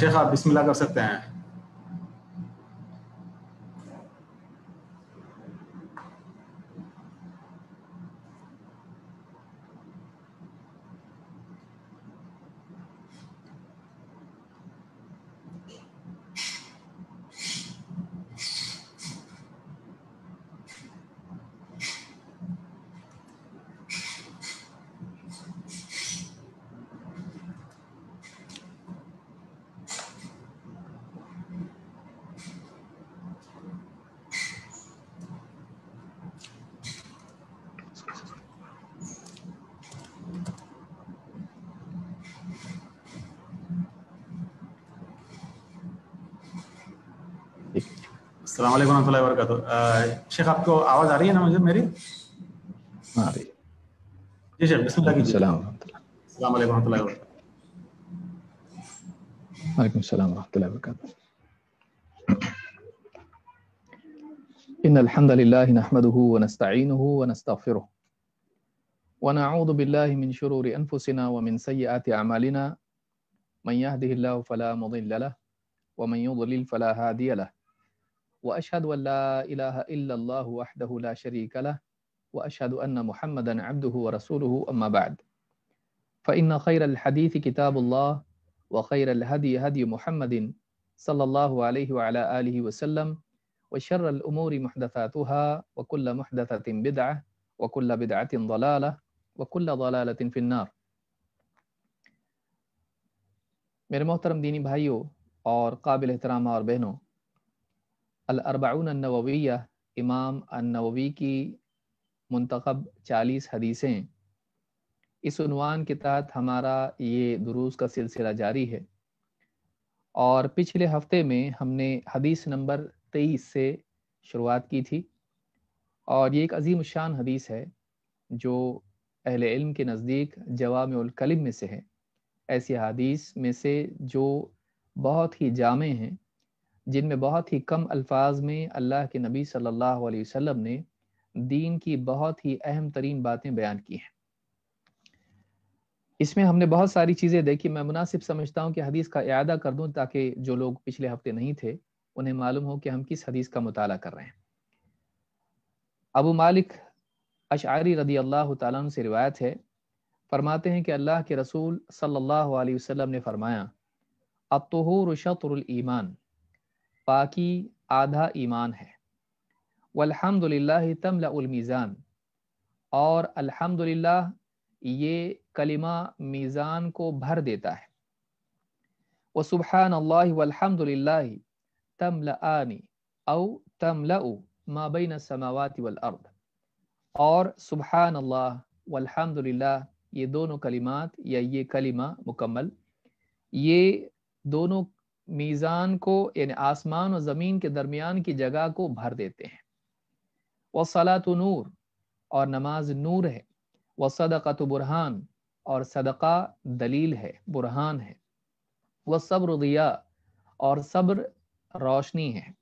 शेख आप बिस्मिल्लाह कर सकते हैं अस्सलाम वालेकुम वरहमतुल्लाहि वबरकातुहू शेख आपको आवाज आ रही है ना मुझे मेरी आ रही जी शेख बिस्मिल्लाह कीजिए सलाम अस्सलाम वालेकुम वरहमतुल्लाहि वबरकातुहू वालेकुम सलाम वरहमतुल्लाहि वबरकातुहू इन अल्हम्दुलिल्लाह नहमदुहू व नस्ताईनुहू व नस्तागफिरुह ونعوذ بالله من شرور أنفسنا ومن سيئات أعمالنا من يهده الله فلا مضل له ومن يضلل فلا هادي له واشهد ان لا اله الا الله وحده لا شريك له واشهد ان محمدا عبده ورسوله اما بعد فان خير الحديث كتاب الله وخير الهدي هدي محمد صلى الله عليه وعلى اله وسلم وشر الامور محدثاتها وكل محدثه بدعه وكل بدعه ضلاله وكل ضلاله في النار میرے محترم دینی بھائیوں اور قابل احترام اور بہنوں अलरबाउनवैया इमाम नववी की मंतखब चालीस हदीसें इस इसवान के तहत हमारा ये दुरूस का सिलसिला जारी है और पिछले हफ्ते में हमने हदीस नंबर तेईस से शुरुआत की थी और ये एक अजीम शान हदीस है जो अहले इल्म के नज़दीक जवाम कलिम में से है ऐसी हदीस में से जो बहुत ही जामे हैं जिनमें बहुत ही कम अल्फाज में अल्लाह के नबी सल्लल्लाहु अलैहि वसल्लम ने दीन की बहुत ही अहम तरीन बातें बयान की हैं इसमें हमने बहुत सारी चीज़ें देखी मैं मुनासिब समझता हूँ कि हदीस का अदा कर दूँ ताकि जो लोग पिछले हफ्ते नहीं थे उन्हें मालूम हो कि हम किस हदीस का मताल कर रहे हैं अबू मालिक अशारी रदी अल्लाह तुम से रिवायत है फरमाते हैं कि अल्लाह के रसूल सल्लल्लाहु अलैहि वसल्लम ने फरमाया अतहूर ईमान बाकी आधा ईमान है वल्हम्दुलिल्लाह तमलामीज़ान और अल्हम्दुलिल्लाह ये कलिमा मीज़ान को भर देता है व सुबहान अल्लाह वल्हम्दुलिल्लाह तमलानी तमला माबिन समावत वलअर्द और सुबहान अल्लाह ये दोनों कलिमात या ये कलिमा मुकम्मल ये दोनों मीज़ान को यानी आसमान और ज़मीन के दरमियान की जगह को भर देते हैं व सलात नूर और नमाज नूर है व सदक़त बुरहान और सदका दलील है बुरहान है वह सब्र दिया और सब्र रोशनी है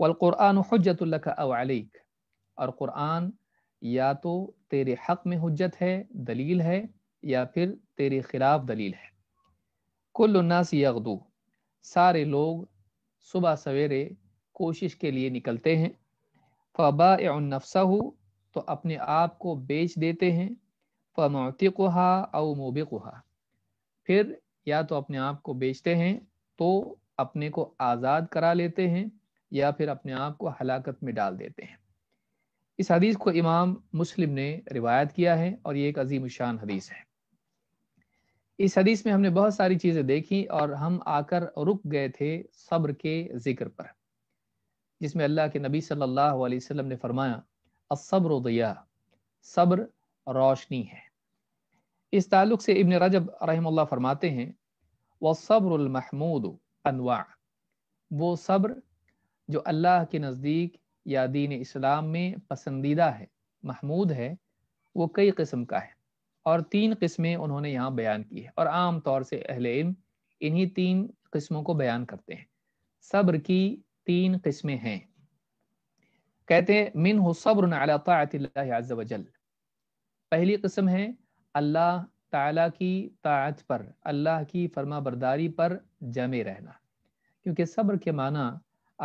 वर्न हजतुल्लक और क़ुरान या तो तेरे हक़ में हजत है दलील है या फिर तेरे खिलाफ दलील है कुल्लनास यगदू सारे लोग सुबह सवेरे कोशिश के लिए निकलते हैं फ़बा नफ्सा हो तो अपने आप को बेच देते हैं हा और मोबिकहा फिर या तो अपने आप को बेचते हैं तो अपने को आज़ाद करा लेते हैं या फिर अपने आप को हलाकत में डाल देते हैं इस हदीस को इमाम मुस्लिम ने रिवायत किया है और ये एक अजीम शान हदीस है इस हदीस में हमने बहुत सारी चीजें देखी और हम आकर रुक गए थे सब्र के जिक्र पर जिसमें अल्लाह के नबी सल्लल्लाहु अलैहि वसल्लम ने फरमाया सब्र सब्र रोशनी है इस ताल्लुक से इब्न रजब रहमल्ला फरमाते हैं वह सब्रमहमूद अनवा वो सब्र जो अल्लाह के नज़दीक या दीन इस्लाम में पसंदीदा है महमूद है वो कई किस्म का है और तीन किस्में उन्होंने यहाँ बयान की है और आम तौर से अहल इल्म इन्हीं तीन किस्मों को बयान करते हैं सब्र की तीन किस्में हैं कहते हैं मिन हो सब्र पहली किस्म है अल्लाह ताला की ताज पर अल्लाह की फर्मा बरदारी पर जमे रहना क्योंकि सब्र के माना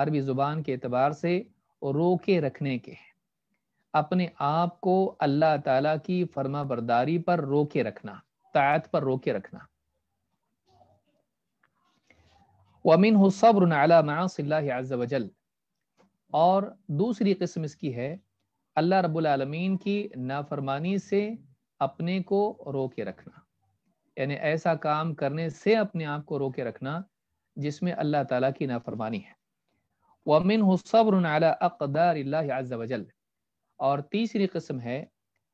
अरबी ज़ुबान के अतबार से रोके रखने के हैं अपने आप को अल्लाह ताला की फर्मा बरदारी पर रोके रखना तायत पर रोके रखना वमिन सब्र अला और दूसरी किस्म इसकी है अल्लाह रबालमीन की नाफरमानी से अपने को रोके रखना यानी ऐसा काम करने से अपने आप को रोके रखना जिसमें अल्लाह ताला की नाफरमानी है वमिन सब्र अकदार वजल और तीसरी कस्म है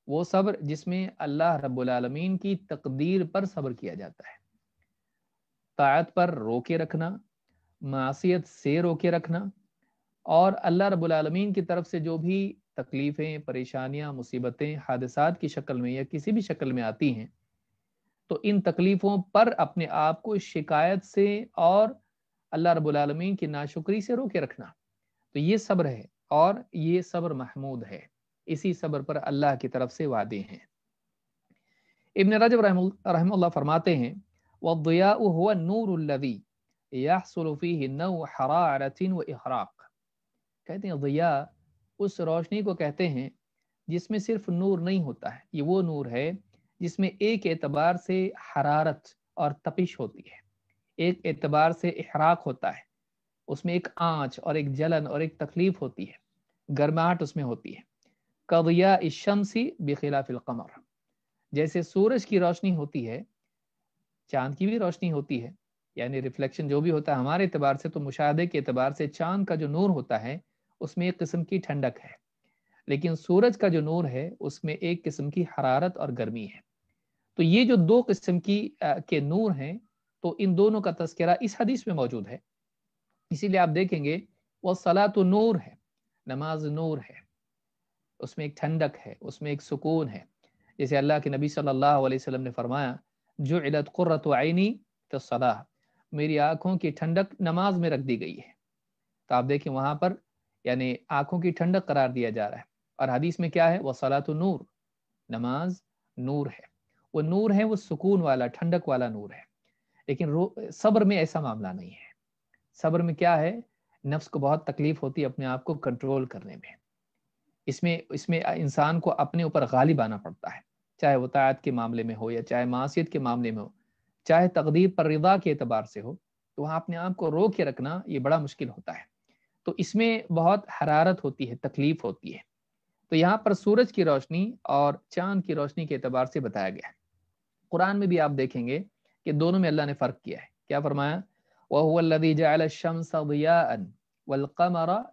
वो सब्र जिसमें अल्लाह रबालमीन की तकदीर पर सब्र किया जाता है तायत पर रोके रखना मासीत से रोके रखना और अल्लाह रबालमीन की तरफ से जो भी तकलीफ़ें परेशानियां मुसीबतें हादसा की शक्ल में या किसी भी शक्ल में आती हैं तो इन तकलीफ़ों पर अपने आप को शिकायत से और अल्लाह रबालमीन की नाशुक्री से रोके रखना तो ये सब्र है और ये सब्र महमूद है इसी सबर पर अल्लाह की तरफ से वादे हैं इबन रजब रहम फरमाते हैं हुआ नूरवी यासलफ़ी व इहराक कहते हैं उस रोशनी को कहते हैं जिसमें सिर्फ नूर नहीं होता है ये वो नूर है जिसमें एक एतबार से हरारत और तपिश होती है एक एतबार से इहराक होता है उसमें एक आँच और एक जलन और एक तकलीफ होती है गर्माहट उसमें होती है कविया शमसी बखिलाफिल कमर जैसे सूरज की रोशनी होती है चांद की भी रोशनी होती है यानी रिफ्लेक्शन जो भी होता है हमारे अतबार से तो मुशाहे के अतबार से चांद का जो नूर होता है उसमें एक किस्म की ठंडक है लेकिन सूरज का जो नूर है उसमें एक किस्म की हरारत और गर्मी है तो ये जो दो किस्म की आ, के नूर हैं तो इन दोनों का तस्करा इस हदीस में मौजूद है इसीलिए आप देखेंगे वह सला तो नूर है नमाज नूर है उसमें एक ठंडक है उसमें एक सुकून है जैसे अल्लाह के नबी सल्लल्लाहु अलैहि वसल्लम ने फरमाया जो इलत क़ुर्रत तो सलाह मेरी आँखों की ठंडक नमाज में रख दी गई है तो आप देखिए वहाँ पर यानी आँखों की ठंडक करार दिया जा रहा है और हदीस में क्या है वह सलात नूर नमाज नूर है वो नूर है वो सुकून वाला ठंडक वाला नूर है लेकिन सब्र में ऐसा मामला नहीं है सब्र में क्या है नफ्स को बहुत तकलीफ होती है अपने आप को कंट्रोल करने में इसमें इसमें इंसान को अपने ऊपर गालिब आना पड़ता है चाहे वतायत के मामले में हो या चाहे मासीत के मामले में हो चाहे तकदीर पर रिदा के अतबार से हो तो वहाँ अपने आप को रो के रखना ये बड़ा मुश्किल होता है तो इसमें बहुत हरारत होती है तकलीफ होती है तो यहाँ पर सूरज की रोशनी और चांद की रोशनी के अतबार से बताया गया है कुरान में भी आप देखेंगे कि दोनों में अल्लाह ने फ़र्क किया है क्या फरमाया वह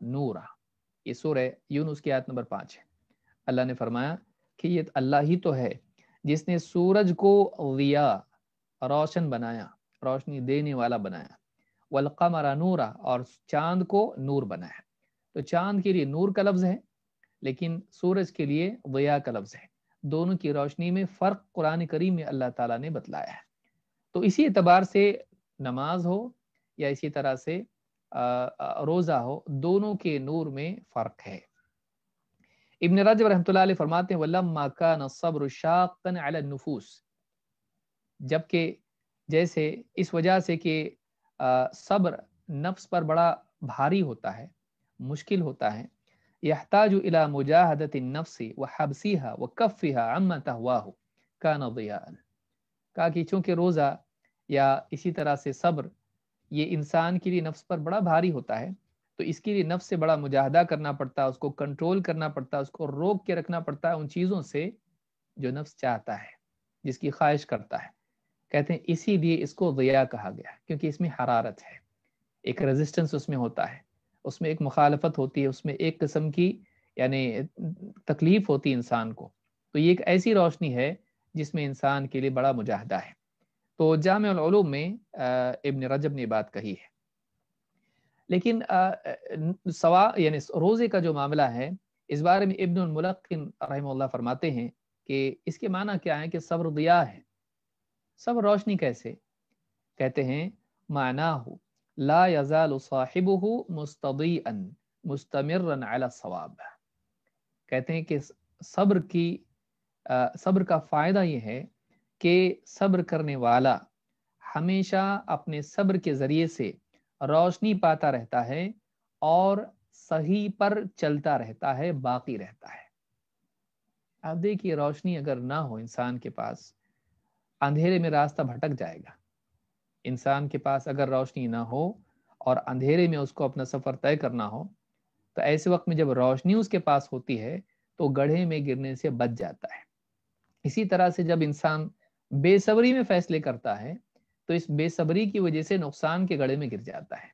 नूरा ये सूर है यूनुस की आयत नंबर पाँच है अल्लाह ने फरमाया कि ये अल्लाह ही तो है जिसने सूरज को विया रोशन बनाया रोशनी देने वाला बनाया वलकमरा नूरा और चांद को नूर बनाया तो चांद के लिए नूर का लफ्ज़ है लेकिन सूरज के लिए वया का लफ्ज़ है दोनों की रोशनी में फ़र्क कुरान करीम में अल्लाह ताला ने बतलाया है तो इसी एतबार से नमाज हो या इसी तरह से रोज़ा हो दोनों के नूर में फ़र्क है इबन रजब रहमत फरमाते हैं नफूस जबकि जैसे इस वजह से कि सब्र नफ्स पर बड़ा भारी होता है मुश्किल होता है यहताज इला मुजाहदत नफ्सी व हबसीहा व कफ़ीहा अम्मा तहवाह का नदियाल कहा कि चूंकि रोज़ा या इसी तरह से सब्र ये इंसान के लिए नफ्स पर बड़ा भारी होता है तो इसके लिए नफ्स से बड़ा मुजाहदा करना पड़ता है उसको कंट्रोल करना पड़ता है उसको रोक के रखना पड़ता है उन चीज़ों से जो नफ्स चाहता है जिसकी ख्वाहिश करता है कहते हैं इसीलिए इसको ज़िया कहा गया क्योंकि इसमें हरारत है एक रेजिस्टेंस उसमें होता है उसमें एक मुखालफत होती है उसमें एक किस्म की यानी तकलीफ़ होती है इंसान को तो ये एक ऐसी रोशनी है जिसमें इंसान के लिए बड़ा मुजाहदा है तो जाम में इबन रजब ने बात कही है लेकिन सवा यानी रोज़े का जो मामला है इस बारे में इबन मुलक्किन रहमल्ला फरमाते हैं कि इसके माना क्या है कि सब्र दिया है सब रोशनी कैसे कहते हैं माना हो ला यजाल साहिब हो मुस्तदी मुस्तमर सवाब कहते हैं कि सब्र की सब्र का फ़ायदा यह है कि सब्र करने वाला हमेशा अपने सब्र के ज़रिए से रोशनी पाता रहता है और सही पर चलता रहता है बाकी रहता है आप देखिए रोशनी अगर ना हो इंसान के पास अंधेरे में रास्ता भटक जाएगा इंसान के पास अगर रोशनी ना हो और अंधेरे में उसको अपना सफ़र तय करना हो तो ऐसे वक्त में जब रोशनी उसके पास होती है तो गढ़े में गिरने से बच जाता है इसी तरह से जब इंसान बेसब्री में फैसले करता है तो इस बेसब्री की वजह से नुकसान के गड़े में गिर जाता है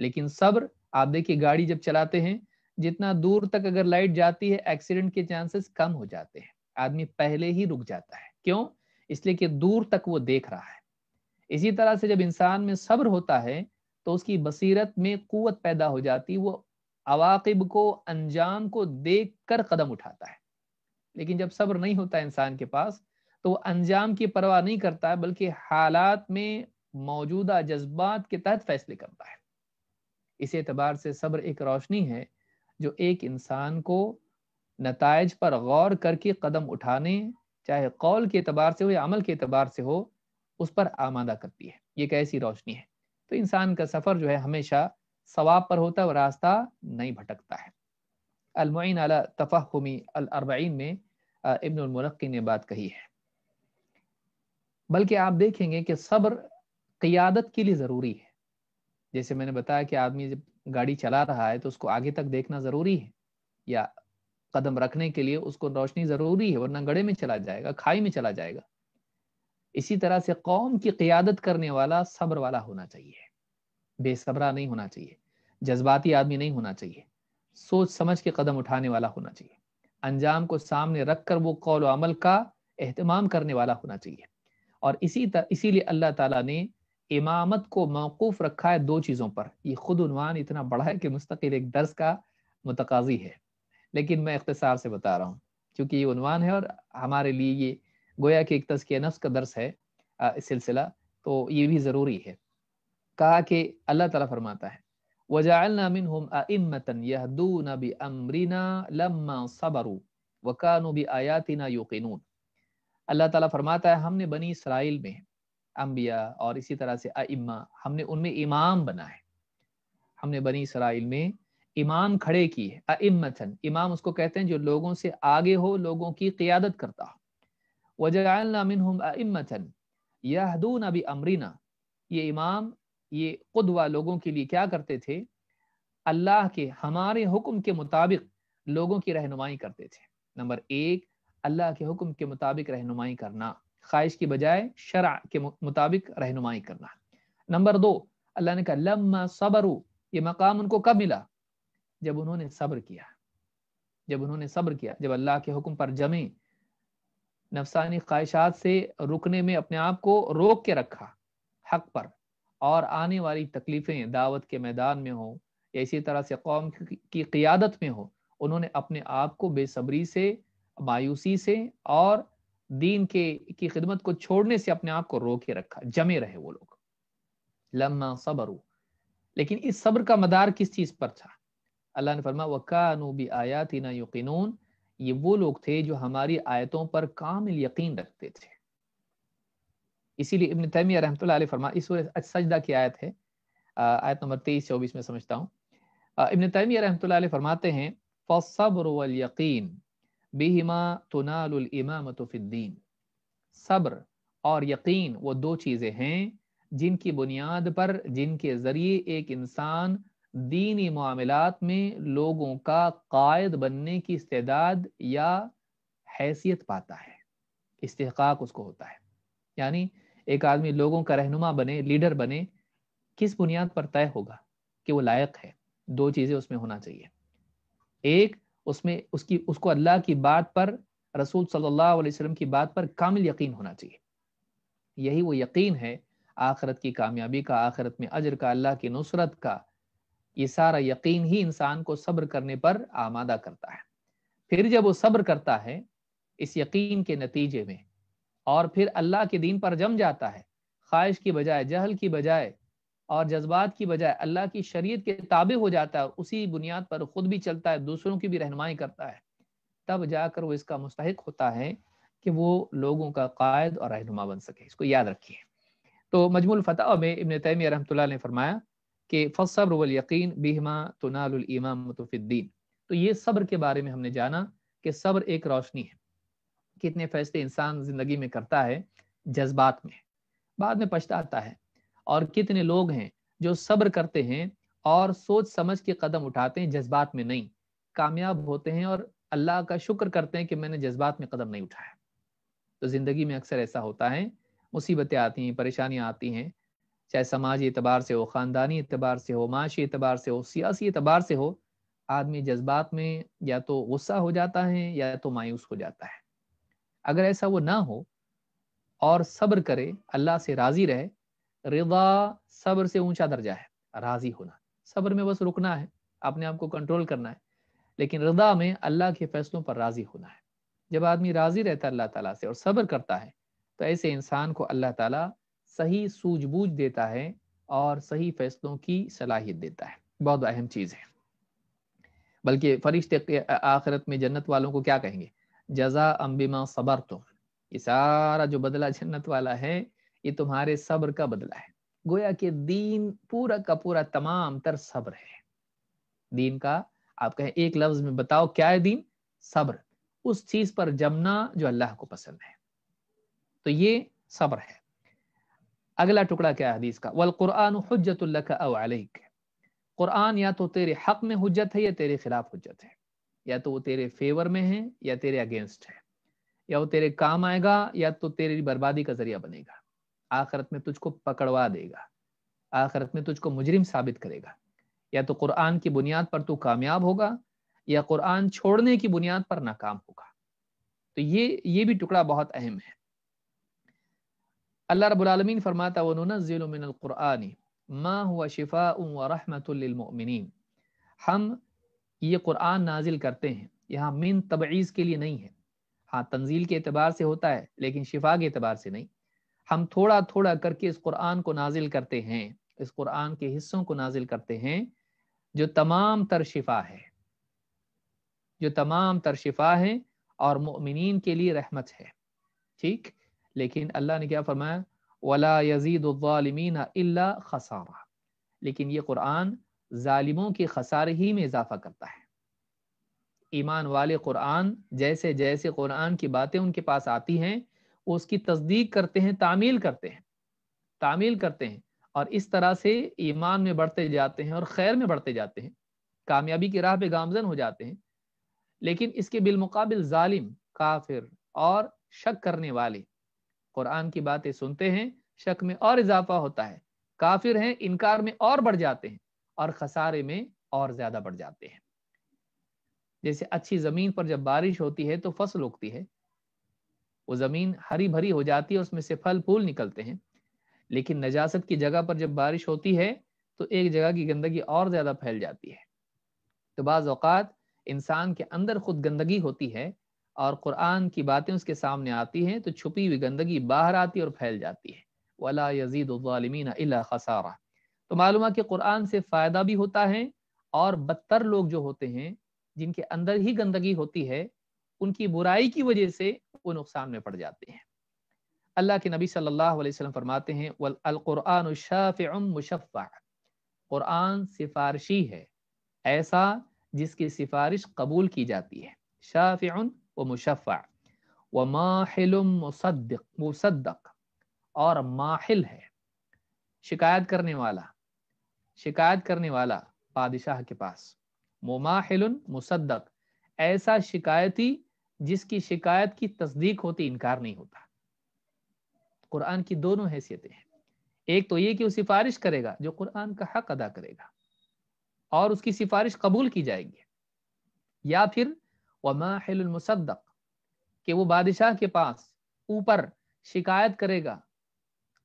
लेकिन सब्र आप देखिए गाड़ी जब चलाते हैं जितना दूर तक अगर लाइट जाती है एक्सीडेंट के चांसेस कम हो जाते हैं आदमी पहले ही रुक जाता है क्यों इसलिए कि दूर तक वो देख रहा है इसी तरह से जब इंसान में सब्र होता है तो उसकी बसीरत में कुत पैदा हो जाती वो अवाकिब को अंजाम को देख कर कदम उठाता है लेकिन जब सब्र नहीं होता इंसान के पास तो अंजाम की परवाह नहीं करता है बल्कि हालात में मौजूदा जज्बात के तहत फैसले करता है इस एतबार से सब्र एक रोशनी है जो एक इंसान को नतज पर गौर करके कदम उठाने चाहे कौल के अतबार से हो या अमल के अतबार से हो उस पर आमादा करती है ये एक ऐसी रोशनी है तो इंसान का सफ़र जो है हमेशा सवाब पर होता है और रास्ता नहीं भटकता है अलमुन अला तफ़हमी अलरबीन में इब्नमरक्की ने बात कही है बल्कि आप देखेंगे कि सब्र क़्यादत के लिए ज़रूरी है जैसे मैंने बताया कि आदमी जब गाड़ी चला रहा है तो उसको आगे तक देखना ज़रूरी है या कदम रखने के लिए उसको रोशनी ज़रूरी है वरना गड़े में चला जाएगा खाई में चला जाएगा इसी तरह से कौम की क़्यादत करने वाला सब्र वाला होना चाहिए बेसब्रा नहीं होना चाहिए जज्बाती आदमी नहीं होना चाहिए सोच समझ के कदम उठाने वाला होना चाहिए अंजाम को सामने रख कर वो कौल अमल का अहतमाम करने वाला होना चाहिए और इसी तर, इसीलिए अल्लाह ताला ने इमामत को मौकूफ रखा है दो चीज़ों पर ये खुद उनवान इतना बड़ा है कि मुस्तकिल एक दर्स का मतकाजी है लेकिन मैं इख्तसार से बता रहा हूँ क्योंकि ये उनवान है और हमारे लिए ये गोया कि एक तस्किया नफ्स का दर्स है इस सिलसिला तो ये भी ज़रूरी है कहा कि अल्लाह ताला फरमाता है वजालना मिनहुम अइम्मतन यहदून बिअमरिना लम्मा सबरू वकानु बिआयातिना युकिनून अल्लाह ताला फरमाता है हमने बनी इसराइल में अम्बिया और इसी तरह से अम्मा हमने उनमें इमाम बना है हमने बनी इसराइल में इमाम खड़े किए अम्मन इमाम उसको कहते हैं जो लोगों से आगे हो लोगों की क्यादत करता हो वजामिन अम्मथन यहदून अभी अमरीना ये इमाम ये खुदवा लोगों के लिए क्या करते थे अल्लाह के हमारे हुक्म के मुताबिक लोगों की रहनुमाई करते थे नंबर एक अल्लाह के हुक्म के मुताबिक रहनुमाई करना ख्वाहिश की बजाय शरा के मुताबिक रहनुमाई करना नंबर दो अल्लाह ने कहा लम्मा सबरू ये मकाम उनको कब मिला जब उन्होंने सब्र किया जब उन्होंने सब्र किया जब अल्लाह के हुक्म पर जमे नफसानी ख्वाहिशात से रुकने में अपने आप को रोक के रखा हक पर और आने वाली तकलीफ़ें दावत के मैदान में हो या इसी तरह से कौम की क्यादत में हो उन्होंने अपने आप को बेसब्री से मायूसी से और दीन के की खिदमत को छोड़ने से अपने आप को रोके रखा जमे रहे वो लोग लम्मा सबर लेकिन इस सब्र का मदार किस चीज पर था अल्लाह ने फरमा आया आयात ना यकीन ये वो लोग थे जो हमारी आयतों पर कामिल यकीन रखते थे इसीलिए इबन तैमिया रहमत फरमा इस सजदा की आयत है आयत नंबर तेईस चौबीस में समझता हूँ इबन तैमिया रहमत फरमाते हैं फ़सब्र वल यकीन बेहिमा तुनालमामतफ़ीद्दीन सब्र और यकीन वो दो चीज़ें हैं जिनकी बुनियाद पर जिनके ज़रिए एक इंसान दीनी मामलात में लोगों का कायद बनने की इस्तेदाद या हैसियत पाता है इस्तेकाक उसको होता है यानी एक आदमी लोगों का रहनुमा बने लीडर बने किस बुनियाद पर तय होगा कि वो लायक है दो चीज़ें उसमें होना चाहिए एक उसमें उसकी उसको अल्लाह की बात पर रसूल सल्लल्लाहु अलैहि वसल्लम की बात पर कामिल यकीन होना चाहिए यही वो यकीन है आखरत की कामयाबी का आखरत में अजर का अल्लाह की नुसरत का ये सारा यकीन ही इंसान को सब्र करने पर आमादा करता है फिर जब वो सब्र करता है इस यकीन के नतीजे में और फिर अल्लाह के दीन पर जम जाता है ख्वाहिश की बजाय जहल की बजाय और जज्बात की बजाय अल्लाह की शरीयत के ताबे हो जाता है उसी बुनियाद पर खुद भी चलता है दूसरों की भी रहनमाई करता है तब जाकर वो इसका मुस्तक होता है कि वो लोगों का कायद और रहनुमा बन सके इसको याद रखिए तो मजमूल फ़तह में इबन तैमिया रहमतुल्लाह ने फरमाया कि फ़सब्र वल यकीन बिहमा तुनालइमाम तो ये सब्र के बारे में हमने जाना कि सब्र एक रोशनी है कितने फैसले इंसान ज़िंदगी में करता है जज्बात में बाद में पछताता है और कितने लोग हैं जो सब्र करते हैं और सोच समझ के कदम उठाते हैं जज्बात में नहीं कामयाब होते हैं और अल्लाह का शुक्र करते हैं कि मैंने जज्बात में कदम नहीं उठाया तो ज़िंदगी में अक्सर ऐसा होता है मुसीबतें आती हैं परेशानियाँ आती हैं चाहे समाजी एतबार से हो ख़ानदानी एतबार से हो माशी एतबार से हो सियासी एतबार से हो आदमी जज्बात में या तो गुस्सा हो जाता है या तो मायूस हो जाता है अगर ऐसा वो ना हो और सब्र करे अल्लाह से राज़ी रहे रिदा सब्र से ऊंचा दर्जा है राजी होना सब्र में बस रुकना है अपने आप को कंट्रोल करना है लेकिन रदा में अल्लाह के फैसलों पर राजी होना है जब आदमी राजी रहता है अल्लाह ताला से और सब्र करता है तो ऐसे इंसान को अल्लाह ताला सही सूझबूझ देता है और सही फैसलों की सलाहियत देता है बहुत अहम चीज़ है बल्कि फरिश्ते आखिरत में जन्नत वालों को क्या कहेंगे जजा अम्बिमा सबर तो ये सारा जो बदला जन्नत वाला है ये तुम्हारे सब्र का बदला है गोया कि दीन पूरा का पूरा तमाम तर सब्र है दीन का आप कहें एक लफ्ज में बताओ क्या है दीन सब्र उस चीज पर जमना जो अल्लाह को पसंद है तो ये सब्र है अगला टुकड़ा क्या हदीस का वल कुरान हजत कुरान या तो तेरे हक में हजत है या तेरे खिलाफ हजत है या तो वो तेरे फेवर में है या तेरे अगेंस्ट है या वो तेरे काम आएगा या तो तेरी बर्बादी का जरिया बनेगा आखरत में तुझको पकड़वा देगा आखरत में तुझको मुजरिम साबित करेगा या तो कुरान की बुनियाद पर तू कामयाब होगा या कुरान छोड़ने की बुनियाद पर नाकाम होगा तो ये ये भी टुकड़ा बहुत अहम है अल्लाह रबालमीन फरमाता वनज़िलमिनकुरानी माँ हुआ शिफा रहमतमिन हम ये कुरान नाजिल करते हैं यहाँ मिन तबीज़ के लिए नहीं है हाँ तंजील के अतबार से होता है लेकिन शिफा के अतबार से नहीं हम थोड़ा थोड़ा करके इस कुरान को नाजिल करते हैं इस कुरान के हिस्सों को नाजिल करते हैं जो तमाम तर शिफा है जो तमाम तर शिफा है और मुमिन के लिए रहमत है ठीक लेकिन अल्लाह ने क्या फरमाया वला यजीदालमीन अल्ला खसारा लेकिन ये कुरान ालिमों के खसार ही में इजाफा करता है ईमान वाले कुरान जैसे जैसे कुरान की बातें उनके पास आती हैं उसकी तस्दीक करते हैं तामील करते हैं तामील करते हैं और इस तरह से ईमान में बढ़ते जाते हैं और खैर में बढ़ते जाते हैं कामयाबी की राह पे गामजन हो जाते हैं लेकिन इसके बिलमुकाबिल जालिम काफिर और शक करने वाले कुरान की बातें सुनते हैं शक में और इजाफा होता है काफिर हैं इनकार में और बढ़ जाते हैं और खसारे में और ज्यादा बढ़ जाते हैं जैसे अच्छी जमीन पर जब बारिश होती है तो फसल उगती है वो ज़मीन हरी भरी हो जाती है उसमें से फल फूल निकलते हैं लेकिन नजासत की जगह पर जब बारिश होती है तो एक जगह की गंदगी और ज़्यादा फैल जाती है तो बाज़ात इंसान के अंदर खुद गंदगी होती है और कुरान की बातें उसके सामने आती हैं तो छुपी हुई गंदगी बाहर आती और फैल जाती है वला यजीदालमीन खसारा तो मालूम कि कुरान से फ़ायदा भी होता है और बदतर लोग जो होते हैं जिनके अंदर ही गंदगी होती है उनकी बुराई की वजह से वो नुकसान में पड़ जाते हैं अल्लाह के नबी सल्लल्लाहु अलैहि वसल्लम फरमाते हैं वल अलकुरान मुशफ़ा कुरान सिफारशी है ऐसा जिसकी सिफारिश कबूल की जाती है शाफ़ व मुशफ़ा व माहिल मुसद्दक और माहिल है शिकायत करने वाला शिकायत करने वाला बादशाह के पास मुमाहिल मुसद्दक ऐसा शिकायती जिसकी शिकायत की तस्दीक होती इनकार नहीं होता कुरान की दोनों हैसियतें हैं एक तो ये कि वो सिफारिश करेगा जो कुरान का हक अदा करेगा और उसकी सिफारिश कबूल की जाएगी या फिर वमाहलमसदक कि वो बादशाह के पास ऊपर शिकायत करेगा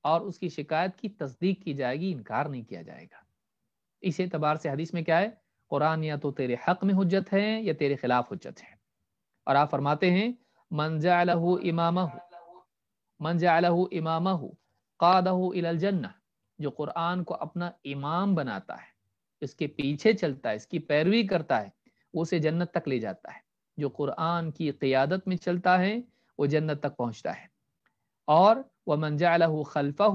और उसकी शिकायत की तस्दीक की जाएगी इनकार नहीं किया जाएगा इस एतबार से हदीस में क्या है कुरान या तो तेरे हक में हजत है या तेरे खिलाफ हजत है और आप फरमाते हैं मंजा इमाम इमाम जो कुरान को अपना इमाम बनाता है इसके पीछे चलता है इसकी पैरवी करता है उसे जन्नत तक ले जाता है जो कुरान की क़ियादत में चलता है वो जन्नत तक पहुंचता है और वह मंजा खलफा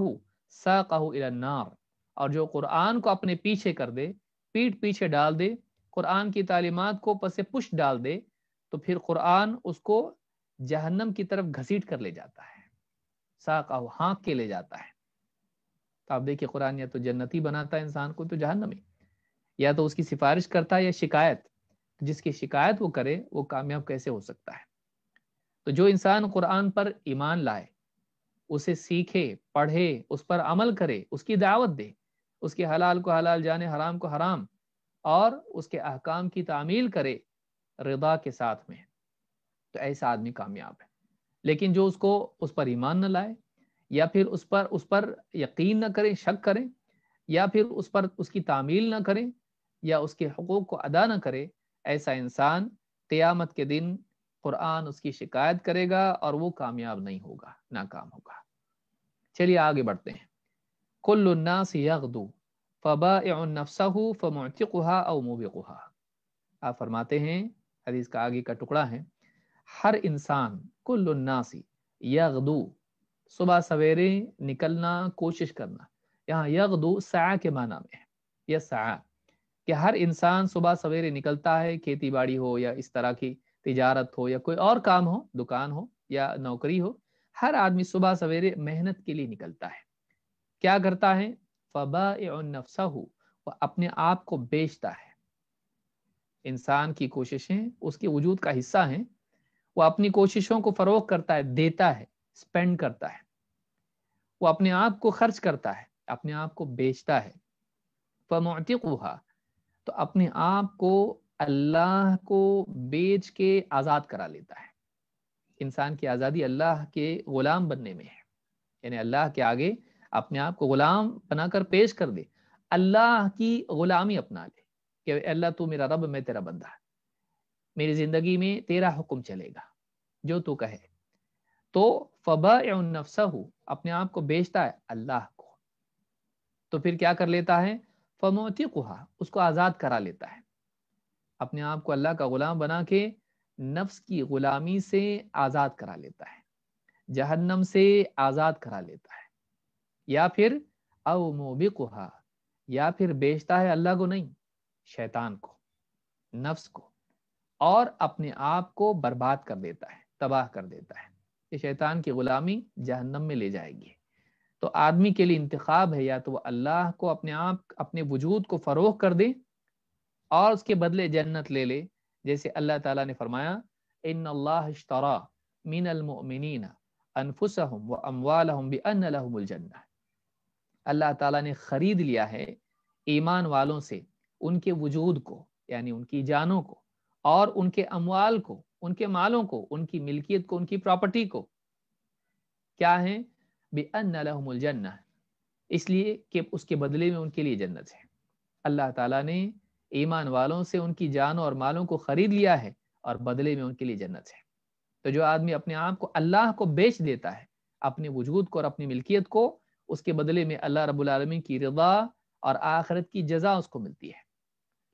साक़ार और जो कुरान को अपने पीछे कर दे पीठ पीछे डाल दे कुरान की तालीमत को पसे पुश डाल दे तो फिर कुरान उसको जहन्नम की तरफ घसीट कर ले जाता है साका हाँक के ले जाता है तो आप देखिए कुरान या तो जन्नती बनाता है इंसान को तो जहन्नमी या तो उसकी सिफारिश करता है या शिकायत जिसकी शिकायत वो करे वो कामयाब कैसे हो सकता है तो जो इंसान कुरान पर ईमान लाए उसे सीखे पढ़े उस पर अमल करे उसकी दावत दे उसके हलाल को हलाल जाने हराम को हराम और उसके अहकाम की तामील करे रिदा के साथ में है तो ऐसा आदमी कामयाब है लेकिन जो उसको उस पर ईमान न लाए या फिर उस पर उस पर यकीन न करें शक करें या फिर उस पर उसकी तामील न करें या उसके हकूक़ को अदा न करें ऐसा इंसान क़यामत के दिन कुरान उसकी शिकायत करेगा और वो कामयाब नहीं होगा नाकाम होगा चलिए आगे बढ़ते हैं कुल्लुन्नास यगदू फ़बा नफ्सा फ़मतिक़ा और मुबिकुहा आप फरमाते हैं हदीस का आगे का टुकड़ा है हर इंसान कुल्लुन्नासी यगदू सुबह सवेरे निकलना कोशिश करना यहाँ यगदू सा के माना में है यह सा कि हर इंसान सुबह सवेरे निकलता है खेती बाड़ी हो या इस तरह की तिजारत हो या कोई और काम हो दुकान हो या नौकरी हो हर आदमी सुबह सवेरे मेहनत के लिए निकलता है क्या करता है फबा नफसा हो वह अपने आप को बेचता है इंसान की कोशिशें उसके वजूद का हिस्सा हैं वो अपनी कोशिशों को फ़रोग करता है देता है स्पेंड करता है वो अपने आप को खर्च करता है अपने आप को बेचता है फमोतिकुहा तो अपने आप को अल्लाह को बेच के आज़ाद करा लेता है इंसान की आज़ादी अल्लाह के ग़ुलाम बनने में है यानी अल्लाह के आगे अपने आप को ग़ुलाम बनाकर पेश कर दे अल्लाह की ग़ुलामी अपना ले कि अल्लाह तू मेरा रब मैं तेरा बंदा मेरी जिंदगी में तेरा हुक्म चलेगा जो तू कहे तो फबा नफसा अपने आप को बेचता है अल्लाह को तो फिर क्या कर लेता है फमोती कुहा उसको आज़ाद करा लेता है अपने आप को अल्लाह का गुलाम बना के नफ्स की गुलामी से आज़ाद करा लेता है जहन्नम से आज़ाद करा लेता है या फिर अवमोबिकुहा या फिर बेचता है अल्लाह को नहीं शैतान को नफ्स को और अपने आप को बर्बाद कर देता है तबाह कर देता है ये शैतान की गुलामी जहन्नम में ले जाएगी तो आदमी के लिए इंतखब है या तो वह अल्लाह को अपने आप अपने वजूद को फरोख कर दे और उसके बदले जन्नत ले ले जैसे अल्लाह ताला ने फरमाया इन अल्लाहरा मिनमिन अनफुसहम व अमवालहम बन्नजन्ना अल्लाह ताला ने ख़रीद लिया है ईमान वालों से उनके वजूद को यानी उनकी जानों को और उनके अमवाल को उनके मालों को उनकी मिल्कियत को उनकी प्रॉपर्टी को क्या है बेअन्ना इसलिए कि उसके बदले में उनके लिए जन्नत है अल्लाह ताला ने ईमान वालों से उनकी जान और मालों को खरीद लिया है और बदले में उनके लिए जन्नत है तो जो आदमी अपने आप को अल्लाह को बेच देता है अपने वजूद को और अपनी मिल्कियत को उसके बदले में अल्लाह रबुलमी की रजा और आखरत की जजा उसको मिलती है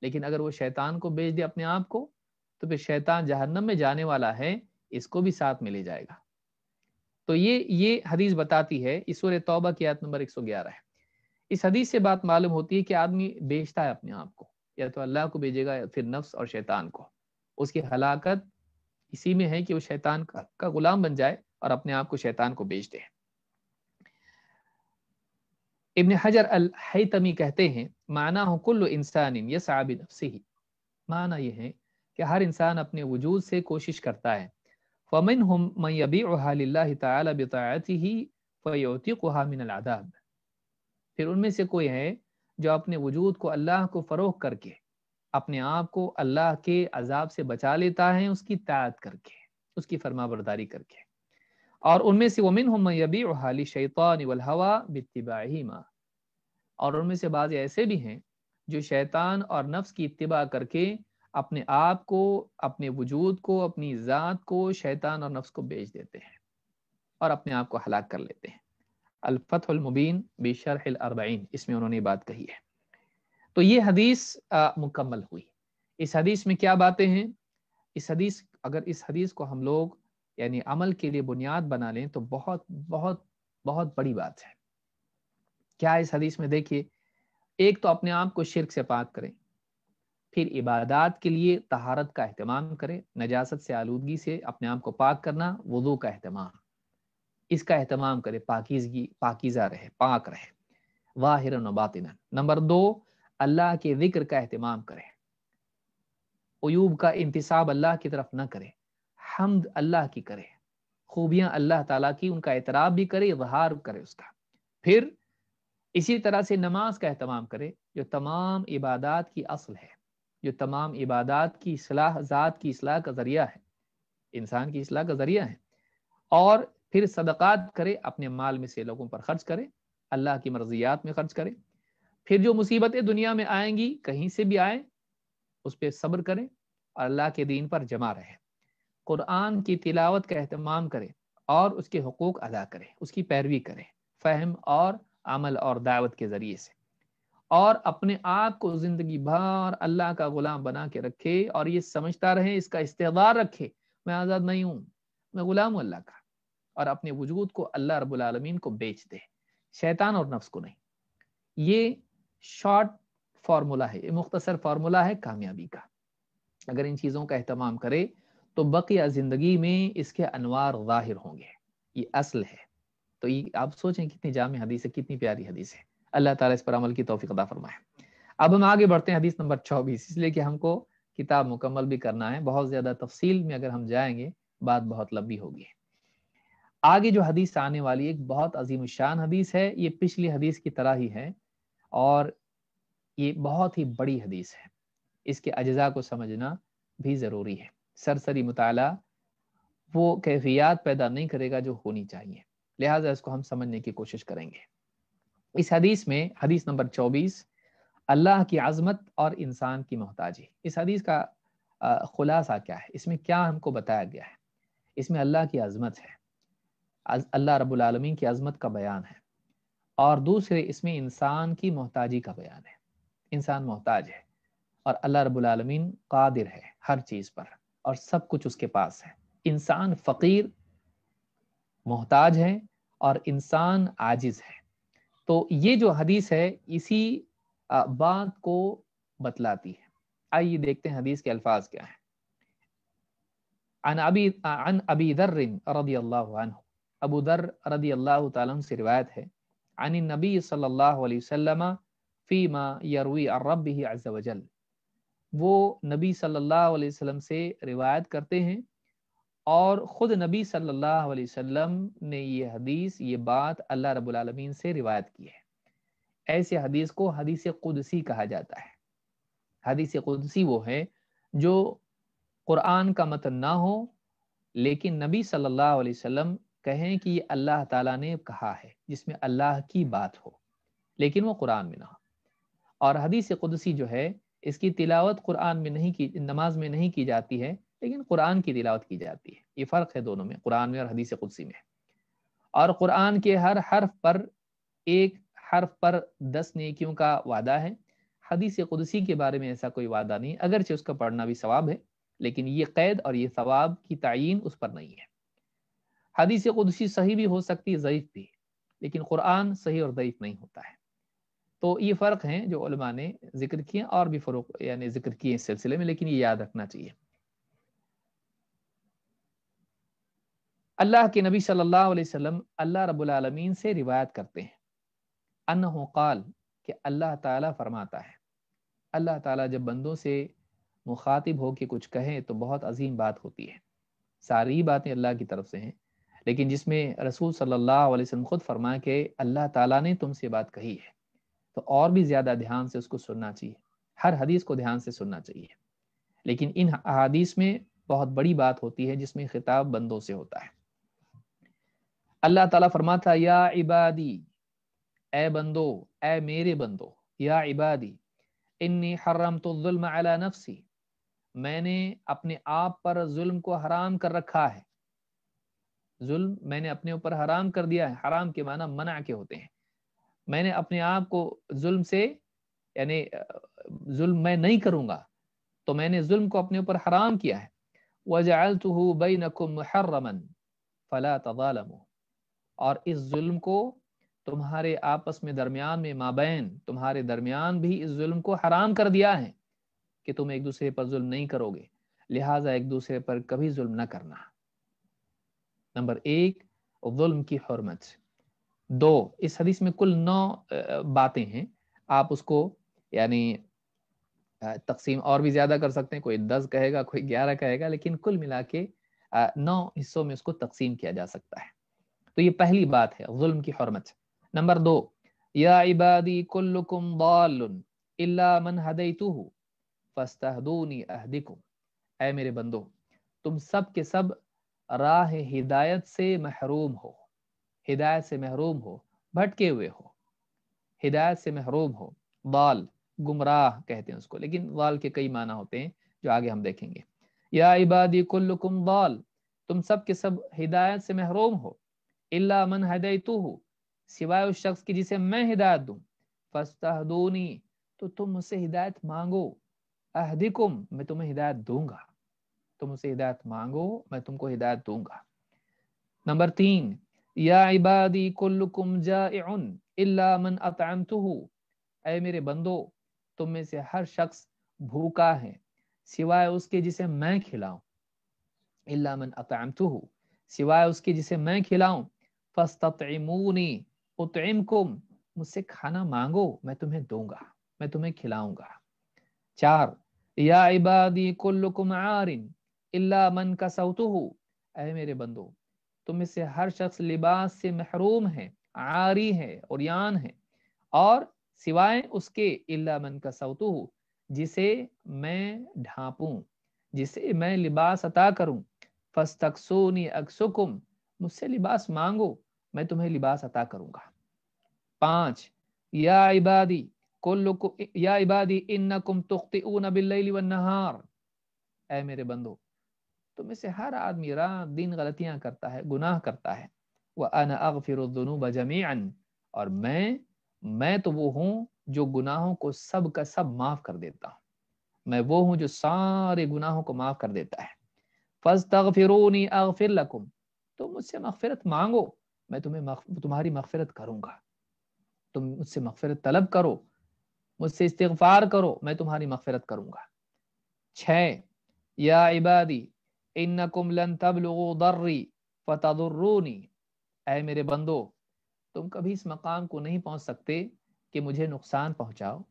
लेकिन अगर वो शैतान को बेच दे अपने आप को तो फिर शैतान जहन्नम में जाने वाला है इसको भी साथ में ले जाएगा तो ये ये हदीस बताती है ईश्वर तौबा की आयत नंबर 111 है इस हदीस से बात मालूम होती है कि आदमी बेचता है अपने आप को या तो अल्लाह को भेजेगा या फिर नफ्स और शैतान को उसकी हलाकत इसी में है कि वो शैतान का, का गुलाम बन जाए और अपने आप को शैतान को बेच दे इबन हजर अल हैतमी कहते हैं माना हो कुल्ल इंसान ये साबिन ही माना यह है कि हर इंसान अपने वजूद से कोशिश करता है फ़मिन हम मबी तबीती ही फ़योती हामिन आदाब फिर उनमें से कोई है जो अपने वजूद को अल्लाह को फरोख करके अपने आप को अल्लाह के अजाब से बचा लेता है उसकी तायत करके उसकी फरमा बरदारी करके और उनमें से वमिन हम अबी हाली शैतान वलहवा बितबाही माँ और उनमें से बाज ऐसे भी हैं जो शैतान और नफ्स की इतबा करके अपने आप को अपने वजूद को अपनी ज़ात को शैतान और नफ्स को बेच देते हैं और अपने आप को हलाक कर लेते हैं अलफ़तुलमुबीन बेशर अरबाइन इसमें उन्होंने बात कही है तो ये हदीस मुकम्मल हुई इस हदीस में क्या बातें हैं इस हदीस अगर इस हदीस को हम लोग यानी अमल के लिए बुनियाद बना लें तो बहुत बहुत बहुत बड़ी बात है क्या इस हदीस में देखिए एक तो अपने आप को शिरक से पाक करें फिर इबादत के लिए तहारत का अहतमाम करें नजासत से आलूदगी से अपने आप को पाक करना वजू का अहतमाम इसका अहतमाम करें पाकिजगी पाकिजा रहे पाक रहे वाहिर बातिन नंबर दो अल्लाह के जिक्र का अहतमाम करें अयूब का इंतसाब अल्लाह की तरफ ना करें हमद अल्लाह की करें खूबियां अल्लाह ताला की उनका एतराब भी करे वहार करे उसका फिर इसी तरह से नमाज का अहतमाम करे जो तमाम इबादत की असल है जो तमाम इबादत की असलाह ज़ात की असलाह का ज़रिया है इंसान की असलाह का ज़रिया है और फिर सदक़ात करे अपने माल में से लोगों पर खर्च करे अल्लाह की मर्जियात में खर्च करे फिर जो मुसीबतें दुनिया में आएंगी कहीं से भी आए उस पर सब्र करें और अल्लाह के दीन पर जमा रहे कुरान की तिलावत का अहतमाम करें और उसके हकूक़ अदा करें उसकी पैरवी करें फ़हम और अमल और दावत के ज़रिए से और अपने आप को ज़िंदगी भर अल्लाह का ग़ुलाम बना के रखे और ये समझता रहे इसका इस्तेदार रखे मैं आज़ाद नहीं हूँ मैं ग़ुलाम हूँ अल्लाह का और अपने वजूद को अल्लाह रबालमीन को बेच दे शैतान और नफ्स को नहीं ये शॉर्ट फार्मूला है ये मुख्तसर फार्मूला है कामयाबी का अगर इन चीज़ों का अहतमाम करे तो बकिया ज़िंदगी में इसके अनवार ज़ाहिर होंगे ये असल है तो ये आप सोचें कितनी जाम हदीस है कितनी प्यारी हदीस है अल्लाह ताला इस पर अमल की तोफ़ी अदा फरमाए अब हम आगे बढ़ते हैं हदीस नंबर चौबीस इसलिए कि हमको किताब मुकम्मल भी करना है बहुत ज़्यादा तफसील में अगर हम जाएंगे बात बहुत लंबी होगी आगे जो हदीस आने वाली एक बहुत अजीम शान हदीस है ये पिछली हदीस की तरह ही है और ये बहुत ही बड़ी हदीस है इसके अज्जा को समझना भी ज़रूरी है सरसरी मुताला वो कैफियात पैदा नहीं करेगा जो होनी चाहिए लिहाजा इसको हम समझने की कोशिश करेंगे इस हदीस में हदीस नंबर चौबीस अल्लाह की आज़मत और इंसान की मोहताजी इस हदीस का खुलासा क्या है इसमें क्या हमको बताया गया है इसमें अल्लाह की आज़मत है अल्लाह रबालमीन की आज़मत का बयान है और दूसरे इसमें इंसान की मोहताजी का बयान है इंसान मोहताज है और अल्लाह रबालमीन कादिर है हर चीज़ पर और सब कुछ उसके पास है इंसान फ़कीर मोहताज हैं और इंसान आजिज है तो ये जो हदीस है इसी बात को बतलाती है आइए देखते हैं हदीस के अल्फाज क्या है अन अबी अन अबी दर रदी अल्लाह अबू दर रदी अल्लाह तम से रिवायत है अन नबी सल्लल्लाहु अलैहि वसल्लम फ़ीमा यरवी वजल वो नबी सल्लल्लाहु अलैहि वसल्लम से रिवायत करते हैं और ख़ुद नबी सल्लल्लाहु अलैहि वसल्लम ने ये हदीस ये बात अल्लाह रब्बुल रबालमीन से रिवायत की है ऐसे हदीस को हदीस कुदसी कहा जाता है हदीस कुदसी वो है जो कुरान का मतन ना हो लेकिन नबी सल्लल्लाहु अलैहि वसल्लम कहें कि ये अल्लाह ताला ने कहा है जिसमें अल्लाह की बात हो लेकिन वो कुरान में ना हो और हदीस कुदसी जो है इसकी तिलावत कुरान में नहीं की नमाज में नहीं की जाती है लेकिन कुरान की तिलावत की जाती है ये फ़र्क है दोनों में कुरान में और हदीस कुदसी में और कुरान के हर हर्फ पर एक हर्फ पर दस नेकियों का वादा है हदीस कुदसी के बारे में ऐसा कोई वादा नहीं अगरचे उसका पढ़ना भी सवाब है लेकिन ये कैद और ये सवाब की तयन उस पर नहीं है हदीस कुदसी सही भी हो सकती है ज़यीफ़ भी लेकिन कुरान सही और ज़यीफ़ नहीं होता है तो ये फ़र्क हैं जो ने ज़िक्र किए और भी फ़र्क यानी ज़िक्र किए इस सिलसिले में लेकिन ये याद रखना चाहिए अल्लाह के नबी सल्लल्लाहु अलैहि वसल्लम अल्लाह रब्बुल आलमीन से रिवायत करते हैं अन काल कि अल्लाह ताला फरमाता है अल्लाह ताला जब बंदों से मुखातिब हो के कुछ कहें तो बहुत अजीम बात होती है सारी बातें अल्लाह की तरफ से हैं लेकिन जिसमें रसूल सल्लल्लाहु अलैहि वसल्लम खुद फरमाए कि अल्लाह ताला ने तुमसे बात कही है तो और भी ज़्यादा ध्यान से उसको सुनना चाहिए हर हदीस को ध्यान से सुनना चाहिए लेकिन इन अदीस में बहुत बड़ी बात होती है जिसमें खिताब बंदों से होता है अल्लाह ताला फरमाता या इबादी ए बंदो ए मेरे बंदो या इबादी इन्नी हर्रम तो जुल्म अला नफसी मैंने अपने आप पर जुल्म को हराम कर रखा है जुल्म मैंने अपने ऊपर हराम कर दिया है हराम के माना मना के होते हैं मैंने अपने आप को जुल्म से यानी जुल्म मैं नहीं करूंगा तो मैंने जुल्म को अपने ऊपर हराम किया है वजाल तो बई नकुम हर्रमन फ़ला तजालमू और इस जुल्म को तुम्हारे आपस में दरमियान में माबैन तुम्हारे दरमियान भी इस जुल्म को हराम कर दिया है कि तुम एक दूसरे पर जुल्म नहीं करोगे लिहाजा एक दूसरे पर कभी जुल्म न करना नंबर एक जुल्म की हरमत दो इस हदीस में कुल नौ बातें हैं आप उसको यानी तकसीम और भी ज़्यादा कर सकते हैं कोई दस कहेगा कोई ग्यारह कहेगा लेकिन कुल मिला के नौ हिस्सों में उसको तकसीम किया जा सकता है तो ये पहली बात है जुल्म की हरमत नंबर दो या इबादी कुल्लुकुम दालुन इल्ला मन हदैतुहु फस्तहदूनी अहदिकुम ऐ मेरे बंदो तुम सब के सब राह हिदायत से महरूम हो हिदायत से महरूम हो भटके हुए हो हिदायत से महरूम हो बाल गुमराह कहते हैं उसको लेकिन वाल के कई माना होते हैं जो आगे हम देखेंगे या इबादी कुल्लुकुम बाल तुम सब के सब हिदायत से महरूम हो इल्ला मन हदयतुहु सिवाय उस शख्स की जिसे मैं हिदायत दूं फस्तहदूनी तो तुम मुझसे हिदायत मांगो अहदिकुम मैं तुम्हें हिदायत दूंगा तुम मुझसे हिदायत मांगो मैं तुमको हिदायत दूंगा नंबर तीन या इबादी कुल्लुकुम जाइउन इल्ला मन अतअमतुहु ऐ मेरे बंदो तुम में से हर शख्स भूखा है सिवाय उसके जिसे मैं खिलाऊं इल्ला मन अतअमतुहु सिवाय उसके जिसे मैं खिलाऊं फस्तमूनी उतम कुम मुझसे खाना मांगो मैं तुम्हें दूंगा मैं तुम्हें खिलाऊंगा चार या इबादी कुल्लुकुम आरिन इल्ला मन का सौतुहु अः मेरे बंदो तुम इसे हर शख्स लिबास से महरूम है आरी है और यान है और सिवाय उसके इल्ला मन का सौतुहु जिसे मैं ढांपू जिसे मैं लिबास अता करूं फस्तकसोनी अक्सुकुम मुझसे लिबास मांगो मैं तुम्हें लिबास अता करूंगा पांच या इबादी या इबादी इन्नकुम ऐ मेरे बंदो तुम से हर आदमी रात दिन गलतियां करता है गुनाह करता है वह अन अगफिरुद्दनूब जमीन और मैं मैं तो वो हूँ जो गुनाहों को सब का सब माफ कर देता हूँ मैं वो हूँ जो सारे गुनाहों को माफ कर देता है फज तगफिरूनी अगफिर लकुम तुम मुझसे मगफिरत मांगो मैं तुम्हें तुम्हारी मगफरत करूंगा तुम मुझसे मगफरत तलब करो मुझसे इस्तफार करो मैं तुम्हारी मगफरत करूँगा छ या इबादी इन कुमलन तब लोगो दर्री फ़तरूनी मेरे बंदो तुम कभी इस मकाम को नहीं पहुँच सकते कि मुझे नुकसान पहुँचाओ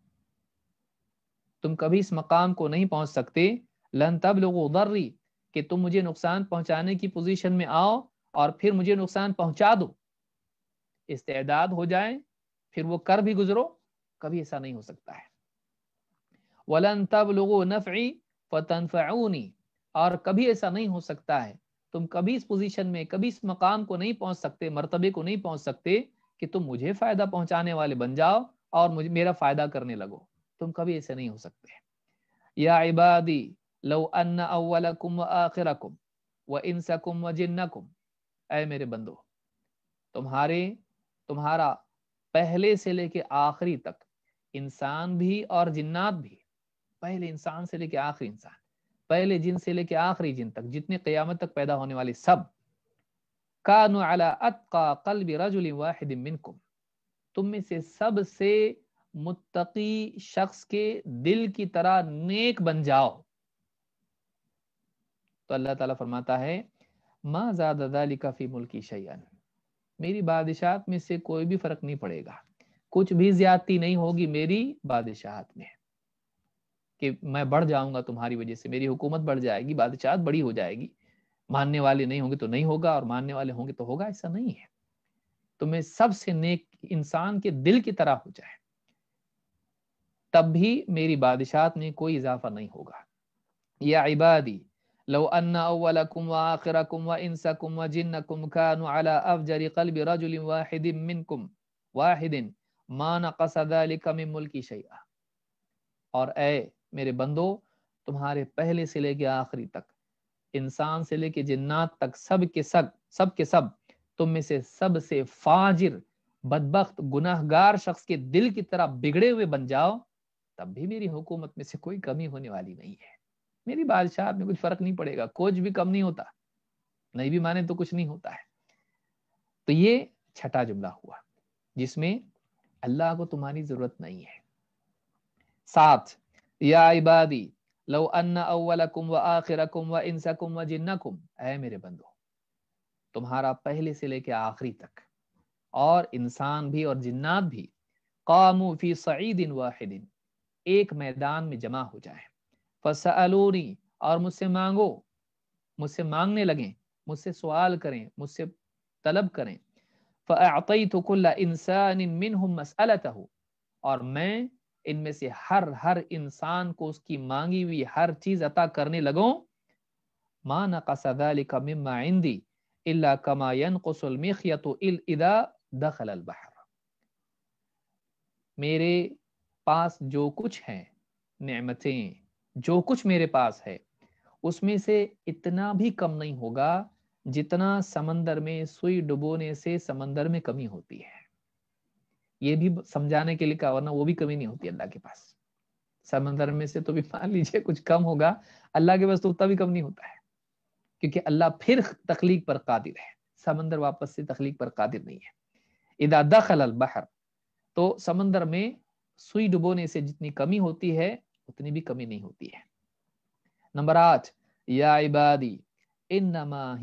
तुम कभी इस मकाम को नहीं पहुँच सकते लन तब लोगो दर्री कि तुम मुझे नुकसान पहुंचाने की पोजीशन में आओ और फिर मुझे नुकसान पहुंचा दो इस्तेदाद हो जाए फिर वो कर भी गुजरो कभी ऐसा नहीं हो सकता है वलन तब लोगो नफ़ी फ़तनफ़नी और कभी ऐसा नहीं हो सकता है तुम कभी इस पोजीशन में कभी इस मकाम को नहीं पहुंच सकते मर्तबे को नहीं पहुंच सकते कि तुम मुझे फ़ायदा पहुंचाने वाले बन जाओ और मुझे मेरा फ़ायदा करने लगो तुम कभी ऐसे नहीं हो सकते या इबादी लो अन्ना अव्वलकुम आखिरकुम व इंसकुम व जिन्नकुम ऐ मेरे बंदो तुम्हारे तुम्हारा पहले से लेके आखिरी तक इंसान भी और जिन्नात भी पहले इंसान से लेके आखिरी इंसान पहले जिन से लेके आखिरी जिन तक जितने कयामत तक पैदा होने वाले सब का अला तुम में से सबसे मुत्तकी शख्स के दिल की तरह नेक बन जाओ तो अल्लाह ताला फरमाता है माँ ज़्यादा काफ़ी मुल्की शैन मेरी बादशाहत में से कोई भी फर्क नहीं पड़ेगा कुछ भी ज्यादती नहीं होगी मेरी बादशाहत में कि मैं बढ़ जाऊंगा तुम्हारी वजह से मेरी हुकूमत बढ़ जाएगी बादशाहत बड़ी हो जाएगी मानने वाले नहीं होंगे तो नहीं होगा और मानने वाले होंगे तो होगा ऐसा नहीं है तो मैं सबसे नेक इंसान के दिल की तरह हो जाए तब भी मेरी बादशाहत में कोई इजाफा नहीं होगा या इबादी लो अन्न अव्वलकुम व आखिरकुम व इंसकुम व जिन्नकुम कानु अला अफजरी कल्बि रजुलिन वाहिदिन मिनकुम वाहिदिन मा नकस ذلك मिन मुल्की शैआ और ए मेरे बंदो तुम्हारे पहले से लेके आखिरी तक इंसान से लेके जिन्नात तक सब के सब सब के सब तुम में से सबसे फाजिर बदबख्त गुनाहगार शख्स के दिल की तरह बिगड़े हुए बन जाओ तब भी मेरी हुकूमत में से कोई कमी होने वाली नहीं है मेरी बादशाह में कुछ फर्क नहीं पड़ेगा कोच भी कम नहीं होता नहीं भी माने तो कुछ नहीं होता है तो ये छठा जुमला हुआ जिसमें अल्लाह को तुम्हारी जरूरत नहीं है साथ या इबादी लो अन्ना अव्वलकुम व व व मेरे बंदो तुम्हारा पहले से लेके आखिरी तक और इंसान भी और जिन्नात भी कामू फी सईदिन वाहिदिन एक मैदान में जमा हो जाए फसअलूनी और मुझसे मांगो मुझसे मांगने लगें मुझसे सवाल करें मुझसे तलब करें फ़ातई तो कुल्ला इंसान मिन मसलत और मैं इनमें से हर हर इंसान को उसकी मांगी हुई हर चीज़ अता करने लगो माँ नक़सदालिका मिमाइंदी इला कमायन तो इदा दखल बहर मेरे पास जो कुछ है नमतें जो कुछ मेरे पास है उसमें से इतना भी कम नहीं होगा जितना समंदर में सुई डुबोने से समंदर में कमी होती है ये भी समझाने के लिए कहा वरना वो भी कमी नहीं होती अल्लाह के पास समंदर में से तो भी मान लीजिए कुछ कम होगा अल्लाह के पास तो उतना भी कम नहीं होता है क्योंकि अल्लाह फिर तखलीक पर कादिर है समंदर वापस से तखलीक पर कादिर नहीं है इदा दखल बहर तो समंदर में सुई डुबोने से जितनी कमी होती है उतनी भी कमी नहीं होती है नंबर आठ या इबादी इन नमा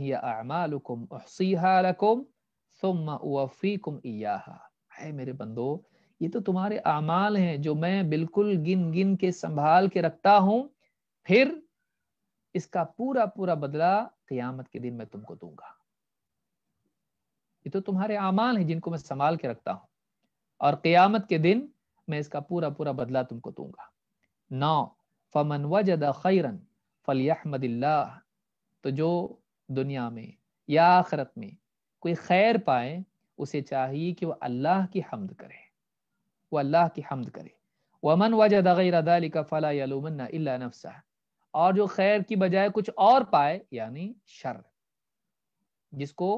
मेरे बंदो ये तो तुम्हारे अमाल हैं जो मैं बिल्कुल गिन गिन के संभाल के रखता हूं फिर इसका पूरा पूरा बदला क़यामत के दिन मैं तुमको दूंगा ये तो तुम्हारे अमाल हैं जिनको मैं संभाल के रखता हूं और क़यामत के दिन मैं इसका पूरा पूरा बदला तुमको दूंगा नौ फमन वजद खैरन यहमदिल्ला तो जो दुनिया में या आखरत में कोई खैर पाए उसे चाहिए कि वह अल्लाह की हमद करे वो अल्लाह की हमद करे वमन वजद गैर फ़ला यलूमन इल्ला नफसा और जो खैर की बजाय कुछ और पाए यानी शर जिसको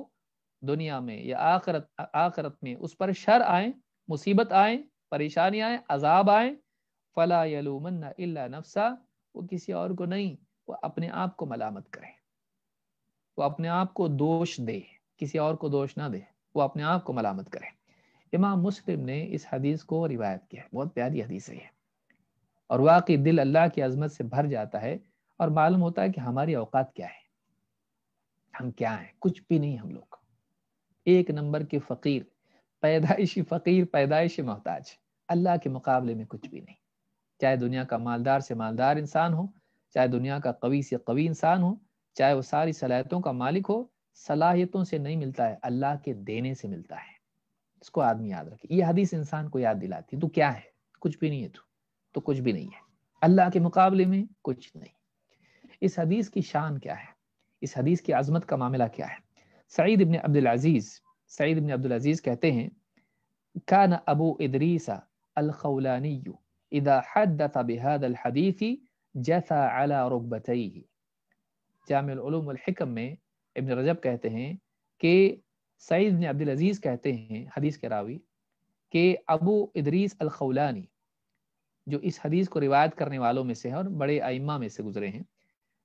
दुनिया में या आखरत आखरत में उस पर शर आए मुसीबत आए परेशानी आए अजाब आए फला नफसा वो किसी और को नहीं वो अपने आप को मलामत करे वो अपने आप को दोष दे किसी और को दोष ना दे वो अपने आप को मलामत करे इमाम मुस्लिम ने इस हदीस को रिवायत किया है बहुत प्यारी हदीस है और वाकई दिल अल्लाह की अजमत से भर जाता है और मालूम होता है कि हमारी औकात क्या है हम क्या हैं कुछ भी नहीं हम लोग एक नंबर के फ़कीर पैदाइशी फ़कीर पैदाइशी मोहताज अल्लाह के मुकाबले में कुछ भी नहीं चाहे दुनिया का मालदार से मालदार इंसान हो चाहे दुनिया का कवी से कवी इंसान हो चाहे वो सारी सलाहियतों का मालिक हो सलाहियतों से नहीं मिलता है अल्लाह के देने से मिलता है इसको आदमी याद रखे ये हदीस इंसान को याद दिलाती तू क्या है कुछ भी नहीं है तू तो कुछ भी नहीं है अल्लाह के मुकाबले में कुछ नहीं इस हदीस की शान क्या है इस हदीस की आज़मत का मामला क्या है सईद इबन अजीज सईद इबन अजीज कहते हैं ना अबू इदरीसा यू إذا حدث بهذا الحديث जैसा अला रुकबतई जामिलहकम में इबन रजब कहते हैं कि सईद ने अब्दुल अजीज़ कहते हैं हदीस के रावी के अबू इदरीस अलखौलानी जो इस हदीस को रिवायत करने वालों में से हैं और बड़े आइमा में से गुजरे हैं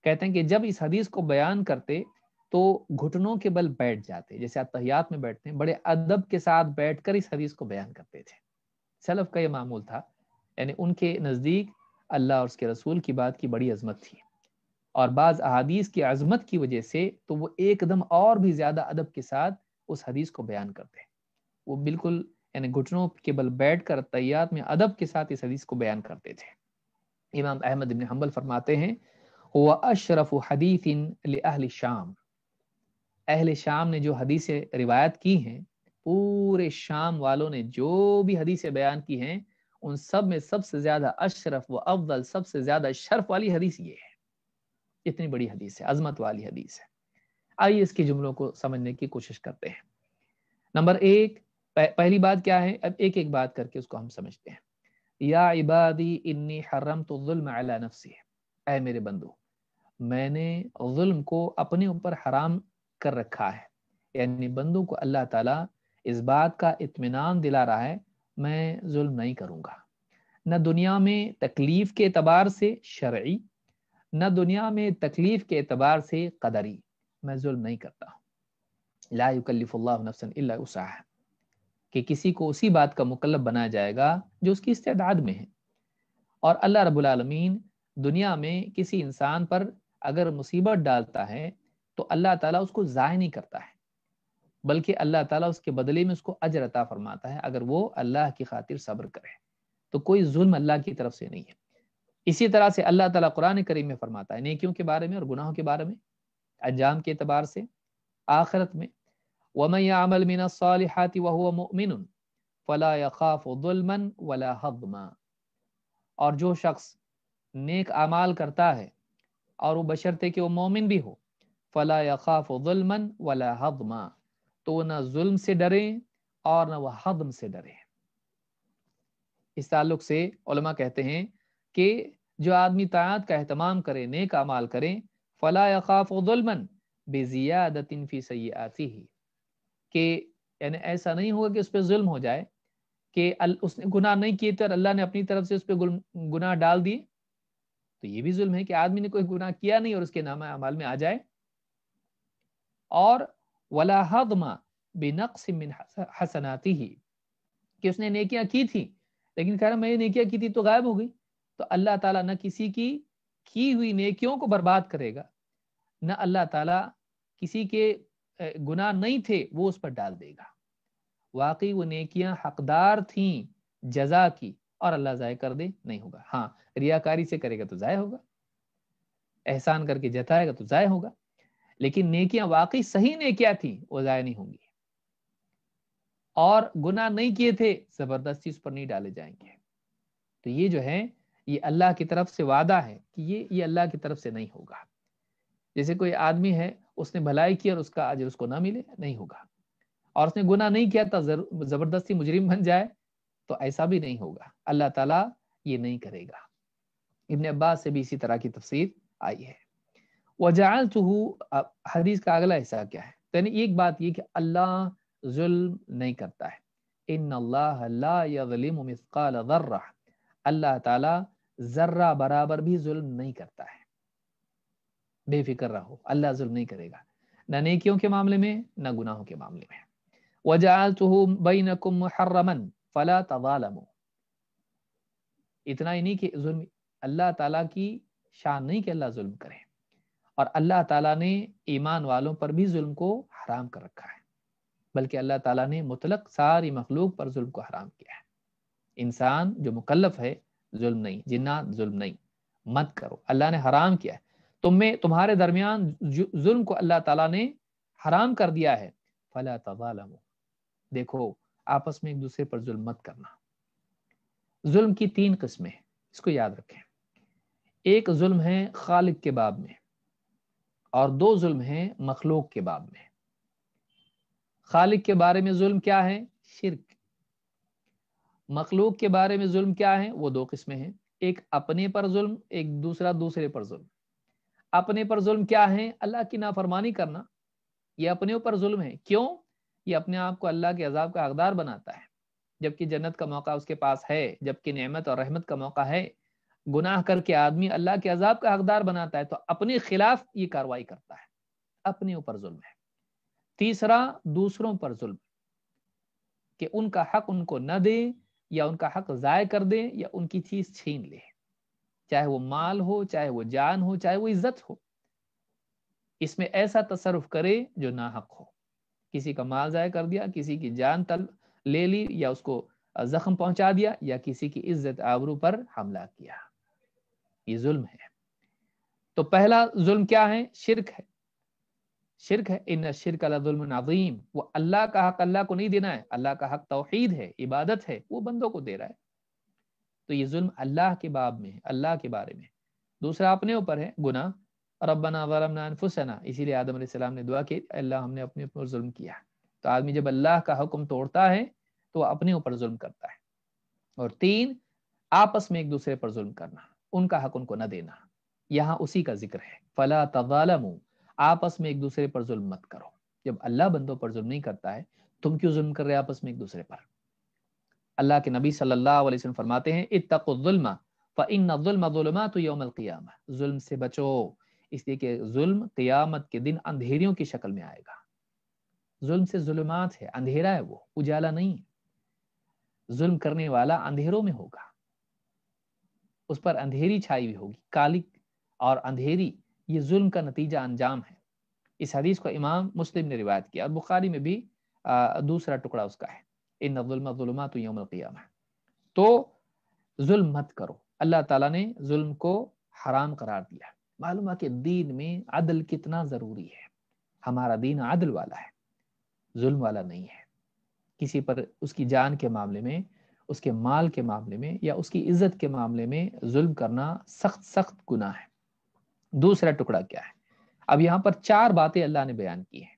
कहते हैं कि जब इस हदीस को बयान करते तो घुटनों के बल बैठ जाते जैसे तहियात में बैठते हैं बड़े अदब के साथ बैठकर इस हदीस को बयान करते थे सलफ का यह मामूल था यानी उनके नज़दीक अल्लाह और उसके रसूल की बात की बड़ी अजमत थी और बाज़ अहादीस की अजमत की वजह से तो वो एकदम और भी ज़्यादा अदब के साथ उस हदीस को बयान करते हैं वो बिल्कुल यानी घुटनों के बल बैठ कर तैयार में अदब के साथ इस हदीस को बयान करते थे इमाम अहमद इबन हम्बल फरमाते हैं वह अशरफ अहल शाम अहल शाम ने जो हदीसें रिवायत की हैं पूरे शाम वालों ने जो भी हदीसें बयान की हैं उन सब में सबसे ज्यादा अशरफ व अफजल सबसे ज्यादा शर्फ वाली हदीस ये है इतनी बड़ी हदीस है अजमत वाली हदीस है आइए इसके जुमलों को समझने की कोशिश करते हैं नंबर एक पह, पहली बात क्या है अब एक एक बात करके उसको हम समझते हैं या इबादी इन्नी हरम तो अला नफसी है मेरे बंदू मैंने जुल्म को अपने ऊपर हराम कर रखा है यानी बंदों को अल्लाह ताला इस बात का इतमान दिला रहा है मैं जुल्म नहीं करूँगा न दुनिया में तकलीफ़ के अतबार से शर्य न दुनिया में तकलीफ़ के अतबार से कदरी मैं जुल्म नहीं करता लाकल्ला कि किसी को उसी बात का मुकलब बनाया जाएगा जो उसकी इस्तेदाद में है और अल्लाह रबालमीन दुनिया में किसी इंसान पर अगर मुसीबत डालता है तो अल्लाह ताला उसको ज़ाय नहीं करता है बल्कि अल्लाह ताला उसके बदले में उसको अजर अता फरमाता है अगर वो अल्लाह की खातिर सब्र करे तो कोई जुल्म अल्लाह की तरफ से नहीं है इसी तरह से अल्लाह ताला कुरान करीम में फरमाता है नेकियों के बारे में और गुनाहों के बारे में अंजाम के अतबार से आखरत में वमय अमल मिन मुमिन फ़ला जुल्मन हदमा और जो शख्स नेक अमाल करता है और वो बशर्ते कि वो मोमिन भी हो फ़ला यखाफ़ जुल्मन वला हदमा तो वो ना जुल्म से डरें और ना वह हदम से डरें इस ताल्लुक से उलमा कहते हैं कि जो आदमी तायात का अहतमाम करे नेक अमाल करें फलाफुलमन यकाफ़ुलमन बेजियादतिन फ़ी ही कि यानी ऐसा नहीं होगा कि उस पर जुल्म हो जाए कि उसने गुनाह नहीं किए थे तो और अल्लाह ने अपनी तरफ से उस पर गुनाह डाल दिए तो ये भी जुल्म है कि आदमी ने कोई गुनाह किया नहीं और उसके नामा अमाल में आ जाए और वला हदमा बेनक्स मिन हसनाती ही कि उसने नेकियां की थी लेकिन कह रहा मैंने नेकियां की थी तो गायब हो गई तो अल्लाह ताला न किसी की की हुई नेकियों को बर्बाद करेगा न अल्लाह ताला किसी के गुनाह नहीं थे वो उस पर डाल देगा वाकई वो नेकियां हकदार थीं जजा की और अल्लाह ज़ाय कर दे नहीं होगा हाँ रियाकारी से करेगा तो ज़ाय होगा एहसान करके जताएगा तो ज़ाय होगा लेकिन नेकियां वाकई सही नेकियां थी वो ज़ाया नहीं होंगी और गुना नहीं किए थे जबरदस्ती उस पर नहीं डाले जाएंगे तो ये जो है ये अल्लाह की तरफ से वादा है कि ये ये अल्लाह की तरफ से नहीं होगा जैसे कोई आदमी है उसने भलाई की और उसका आज उसको ना मिले नहीं होगा और उसने गुना नहीं किया था तो जबरदस्ती मुजरिम बन जाए तो ऐसा भी नहीं होगा अल्लाह ताला ये नहीं करेगा इबन अब्बास से भी इसी तरह की तफसीर आई है वजाल हदीस का अगला हिस्सा क्या है तो यानी एक बात ये कि अल्लाह जुल्म नहीं करता है इन अल्लाह अल्लाह ताला जर्रा बराबर भी जुल्म नहीं करता है बेफिक्र रहो अल्लाह जुल्म नहीं करेगा न नेकियों के मामले में न गुनाहों के मामले में वजाल बई मुहर्रमन फला तवालमो इतना ही नहीं कि जुल्म अल्लाह ताला की शान नहीं कि अल्लाह जुल्म करे और अल्लाह ताला ने ईमान वालों पर भी जुल्म को हराम कर रखा है बल्कि अल्लाह ताला ने मुतलक सारी मखलूक पर जुल्म को हराम किया है इंसान जो मुकल्लफ है जुल्म नहीं जिन्ना जुल्म नहीं मत करो अल्लाह ने हराम किया है तुम में तुम्हारे दरमियान जुल्म को अल्लाह ताला ने हराम कर दिया है फला तबालम देखो आपस में एक दूसरे पर जुल्म मत करना जुल्म की तीन किस्में इसको याद रखें एक जुल्म है खालिक के बाब में और दो जुल्म हैं मखलूक के बाब में खालिक के बारे में जुल्म क्या है शिरक मखलूक के बारे में जुल्म क्या है वो दो किस्में हैं एक अपने पर जुल्म एक दूसरा दूसरे पर जुल्म अपने पर जुल्म क्या है अल्लाह की नाफरमानी करना ये अपने ऊपर जुल्म है क्यों ये अपने आप को अल्लाह के अजाब का अकदार बनाता है जबकि जन्नत का मौका उसके पास है जबकि नेमत और रहमत का मौका है गुनाह करके आदमी अल्लाह के अजाब का हकदार बनाता है तो अपने खिलाफ ये कार्रवाई करता है अपने ऊपर जुल्म है तीसरा दूसरों पर जुल्म कि उनका हक उनको न दे या उनका हक ज़ाय कर दे या उनकी चीज़ छीन ले चाहे वो माल हो चाहे वो जान हो चाहे वो इज्जत हो इसमें ऐसा तसरफ करे जो ना हक हो किसी का माल ज़ाय कर दिया किसी की जान तल ले ली या उसको जख्म पहुंचा दिया या किसी की इज्जत आबरू पर हमला किया ये जुल्म है तो पहला जुल्म क्या है शिरक है शिरक है इन शिरक नाजीम वो अल्लाह का हक अल्लाह को नहीं देना है अल्लाह का हक तोहहीद है इबादत है वो बंदों को दे रहा है तो ये जुल्म अल्लाह के बाब में है अल्लाह के बारे में दूसरा अपने ऊपर है गुना रबना वरमनाफुसना इसीलिए आदम सलाम ने दुआ की अल्लाह हमने अपने ऊपर जुल्म किया तो आदमी जब अल्लाह का हुक्म तोड़ता है तो अपने ऊपर जुल्म करता है और तीन आपस में एक दूसरे पर जुल्म करना उनका हक उनको न देना यहाँ उसी का जिक्र है फला तजालमू आपस में एक दूसरे पर जुल्म मत करो जब अल्लाह बंदों पर जुल्म नहीं करता है तुम क्यों जुल्म कर रहे हो आपस में एक दूसरे पर अल्लाह के नबी सल्लल्लाहु अलैहि वसल्लम फरमाते हैं इतकुल्मा तो यौम जुल्म से बचो इसलिए कि जुल्म क़ियामत के दिन अंधेरियों की शक्ल में आएगा जुल्म से जुल्मात है अंधेरा है वो उजाला नहीं जुल्म करने वाला अंधेरों में होगा उस पर अंधेरी छाई हुई होगी काली और अंधेरी ये जुल्म का नतीजा अंजाम है इस हदीस को इमाम मुस्लिम ने रिवायत किया और बुखारी में भी आ, दूसरा टुकड़ा उसका है इन नजुलमा तो यौम तो जुल्म मत करो अल्लाह ताला ने जुल्म को हराम करार दिया मालूम है कि दीन में अदल कितना ज़रूरी है हमारा दीन अदल वाला है जुल्म वाला नहीं है किसी पर उसकी जान के मामले में उसके माल के मामले में या उसकी इज्जत के मामले में जुल्म करना सख्त सख्त गुना है दूसरा टुकड़ा क्या है अब यहाँ पर चार बातें अल्लाह ने बयान की है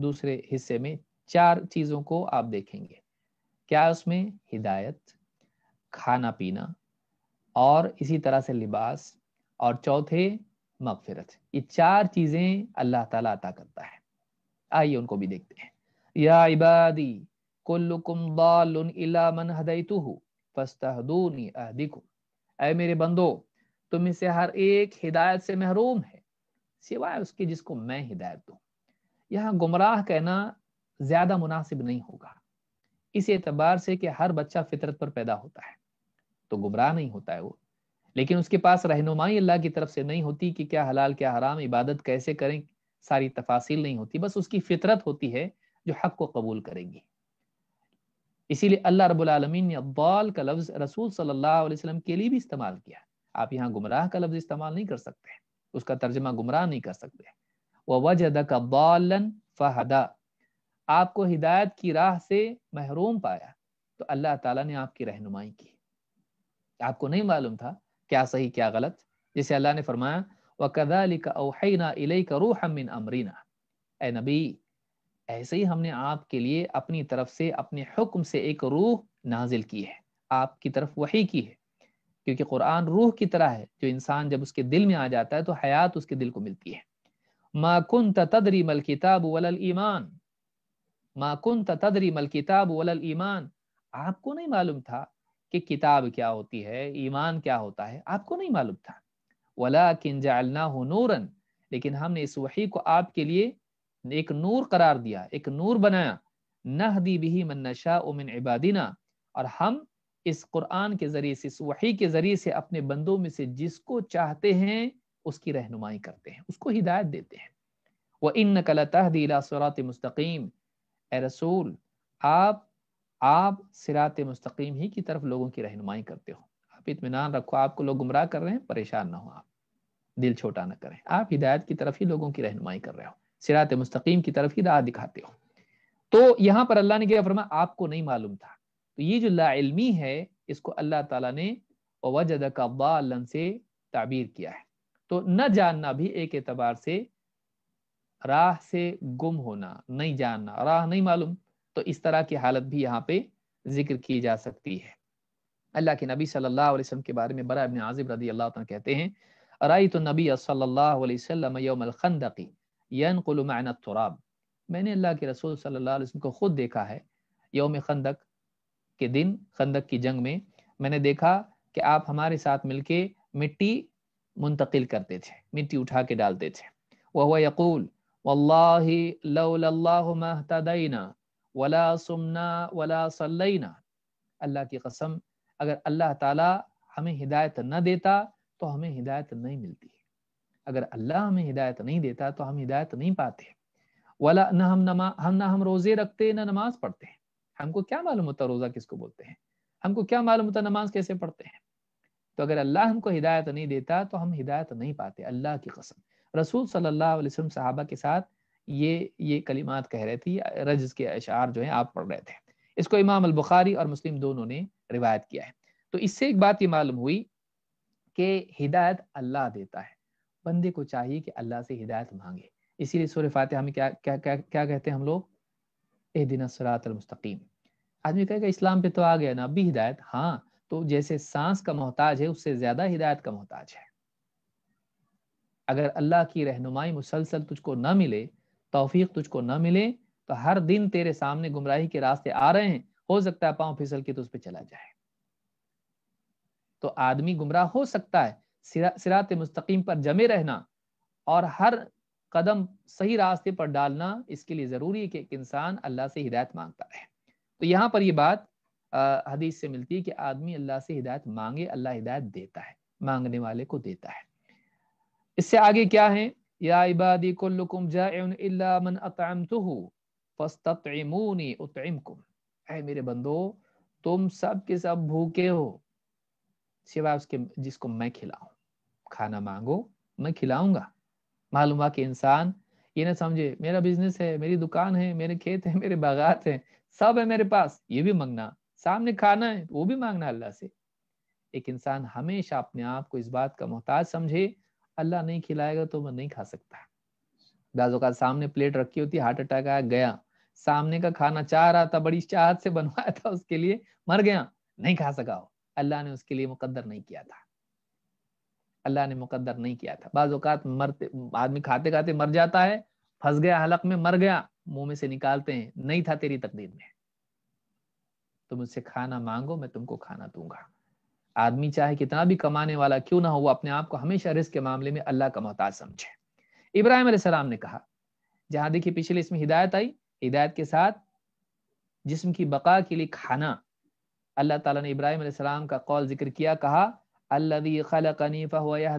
दूसरे हिस्से में चार चीज़ों को आप देखेंगे क्या उसमें हिदायत खाना पीना और इसी तरह से लिबास और चौथे मगफिरत ये चार चीज़ें अल्लाह ताला अता करता है आइए उनको भी देखते हैं या इबादी कुल्लुकुम दालुन इला मन हदैतुहु फस्तहदूनी अहदिकुम ऐ मेरे बंदो तुम में से हर एक हिदायत से महरूम है सिवाय उसके जिसको मैं हिदायत दूं यहाँ गुमराह कहना ज्यादा मुनासिब नहीं होगा इस एतबार से कि हर बच्चा फितरत पर पैदा होता है तो गुमराह नहीं होता है वो लेकिन उसके पास रहनुमाई अल्लाह की तरफ से नहीं होती कि क्या हलाल क्या हराम इबादत कैसे करें सारी तफासिल नहीं होती बस उसकी फितरत होती है जो हक को कबूल करेगी इसीलिए अल्लाह रबालमीन ने अब्बाल का लफ्ज़ रसूल सल्लल्लाहु के लिए भी इस्तेमाल किया आप यहाँ गुमराह का लफ्ज़ इस्तेमाल नहीं कर सकते उसका तर्जमा गुमराह नहीं कर सकते फ़हदा आपको हिदायत की राह से महरूम पाया तो अल्लाह ताला ने आपकी रहनुमाई की आपको नहीं मालूम था क्या सही क्या गलत जैसे अल्लाह ने फरमाया व कदालिक अवहना रूह अमरीना ए नबी ऐसे ही हमने आपके लिए अपनी तरफ से अपने हुक्म से एक रूह नाजिल की है आपकी तरफ वही की है क्योंकि कुरान रूह की तरह है जो इंसान जब उसके दिल में आ जाता है तो हयात उसके दिल को मिलती है माकुन तदरी मल किताब वलल ईमान माकुन तदरी मल किताब वलल ईमान आपको नहीं मालूम था कि किताब क्या होती है ईमान क्या होता है आपको नहीं मालूम था वला किन जालना हो नूरन लेकिन हमने इस वही को आपके लिए एक नूर करार दिया एक नूर बनाया नहदी बिही मन्नशा उमिन इबादिना और हम इस कुरान के जरिए से इस वही के जरिए से अपने बंदों में से जिसको चाहते हैं उसकी रहनुमाई करते हैं उसको हिदायत देते हैं वह इन सरात मुस्तकीम ए रसूल आप आप सिरात मुस्तकीम ही की तरफ लोगों की रहनुमाई करते हो आप इतमान रखो आपको लोग गुमराह कर रहे हैं परेशान ना हो आप दिल छोटा ना करें आप हिदायत की तरफ ही लोगों की रहनुमाई कर रहे हो सिरात मुस्तकीम की तरफ ही राह दिखाते हो तो यहाँ पर अल्लाह ने क्या फरमा आपको नहीं मालूम था तो ये जो लाइलमी है इसको अल्लाह तला ने वजद कब्बालन से ताबीर किया है तो न जानना भी एक एतबार से राह से गुम होना नहीं जानना राह नहीं मालूम तो इस तरह की हालत भी यहाँ पे जिक्र की जा सकती है अल्लाह के नबी सल्लल्लाहु अलैहि वसल्लम के बारे में बड़ा आजिब रदी अल्लाह कहते हैं अराई तो नबी सल्लल्लाहु अलैहि वसल्लम यनकुल माना तुराब मैंने अल्लाह के रसूल सल्लल्लाहु अलैहि वसल्लम को खुद देखा है योम खंदक के दिन खंदक की जंग में मैंने देखा कि आप हमारे साथ मिलके मिट्टी मुंतकिल करते थे मिट्टी उठा के डालते थे वह हुआ यकूल वल्लाहतदीना वला सुमना वला सल्लना अल्लाह की कसम अगर अल्लाह ताला हमें हिदायत न देता तो हमें हिदायत नहीं मिलती अगर अल्लाह हमें हिदायत नहीं देता तो हम हिदायत नहीं पाते वाला ना हम नमा हम ना हम रोज़े रखते ना नमाज पढ़ते हैं हमको क्या मालूम होता रोज़ा किसको बोलते हैं हमको क्या मालूम होता नमाज कैसे पढ़ते हैं तो अगर अल्लाह हमको हिदायत नहीं देता तो हम हिदायत नहीं पाते अल्लाह की कसम रसूल सल्लल्लाहु अलैहि वसल्लम सहाबा के साथ ये ये कलिमात कह रहे थे रज के अशार जो है आप पढ़ रहे थे इसको इमाम अलबुखारी और मुस्लिम दोनों ने रिवायत किया है तो इससे एक बात ये मालूम हुई कि हिदायत अल्लाह देता है बंदे को चाहिए कि अल्लाह से हिदायत मांगे इसीलिए सूर्य फातह हमें क्या क्या क्या क्या कहते हैं हम लोग ए दिन मुस्तकीम आदमी कहेगा इस्लाम पे तो आ गया ना अभी हिदायत हाँ तो जैसे सांस का मोहताज है उससे ज्यादा हिदायत का मोहताज है अगर अल्लाह की रहनुमाई मुसलसल तुझको न मिले तोफीक तुझको न मिले तो हर दिन तेरे सामने गुमराही के रास्ते आ रहे हैं हो सकता है पाँव फिसल के तो उस पर चला जाए तो आदमी गुमराह हो सकता है सिरात मुस्तकीम पर जमे रहना और हर कदम सही रास्ते पर डालना इसके लिए ज़रूरी है कि एक इंसान अल्लाह से हिदायत मांगता रहे तो यहाँ पर यह बात हदीस से मिलती है कि आदमी अल्लाह से हिदायत मांगे अल्लाह हिदायत देता है मांगने वाले को देता है इससे आगे क्या है या इबादी कुल्लुकुम जाइउन इल्ला मन अतअमतुहु फस्ततइमूनी उतइमकुम ऐ मेरे बंदो तुम सब के सब भूखे हो सिवाय उसके जिसको मैं खिलाऊ खाना मांगो मैं खिलाऊंगा मालूम हुआ कि इंसान ये ना समझे मेरा बिजनेस है मेरी दुकान है मेरे खेत है मेरे बागात है सब है मेरे पास ये भी मांगना सामने खाना है वो भी मांगना अल्लाह से एक इंसान हमेशा अपने आप को इस बात का मोहताज समझे अल्लाह नहीं खिलाएगा तो मैं नहीं खा सकता बाजों का सामने प्लेट रखी होती हार्ट अटैक आया गया सामने का खाना चाह रहा था बड़ी चाहत से बनवाया था उसके लिए मर गया नहीं खा सका अल्लाह ने उसके लिए मुकद्दर नहीं किया था अल्लाह ने मुकदर नहीं किया था बाज़ात मरते आदमी खाते खाते मर जाता है फंस गया हलक में मर गया मुंह में से निकालते हैं नहीं था तेरी तकदीर में तुम मुझसे खाना मांगो मैं तुमको खाना दूंगा आदमी चाहे कितना भी कमाने वाला क्यों ना हो वो अपने आप को हमेशा रिस्क के मामले में अल्लाह का मोहताज समझे इब्राहिम सलाम ने कहा जहां देखिए पिछले इसमें हिदायत आई हिदायत के साथ जिसम की बका के लिए खाना अल्लाह तला ने इब्राहिम सलाम का कौल जिक्र किया कहा अल्लदी खलकनी फ़हुआ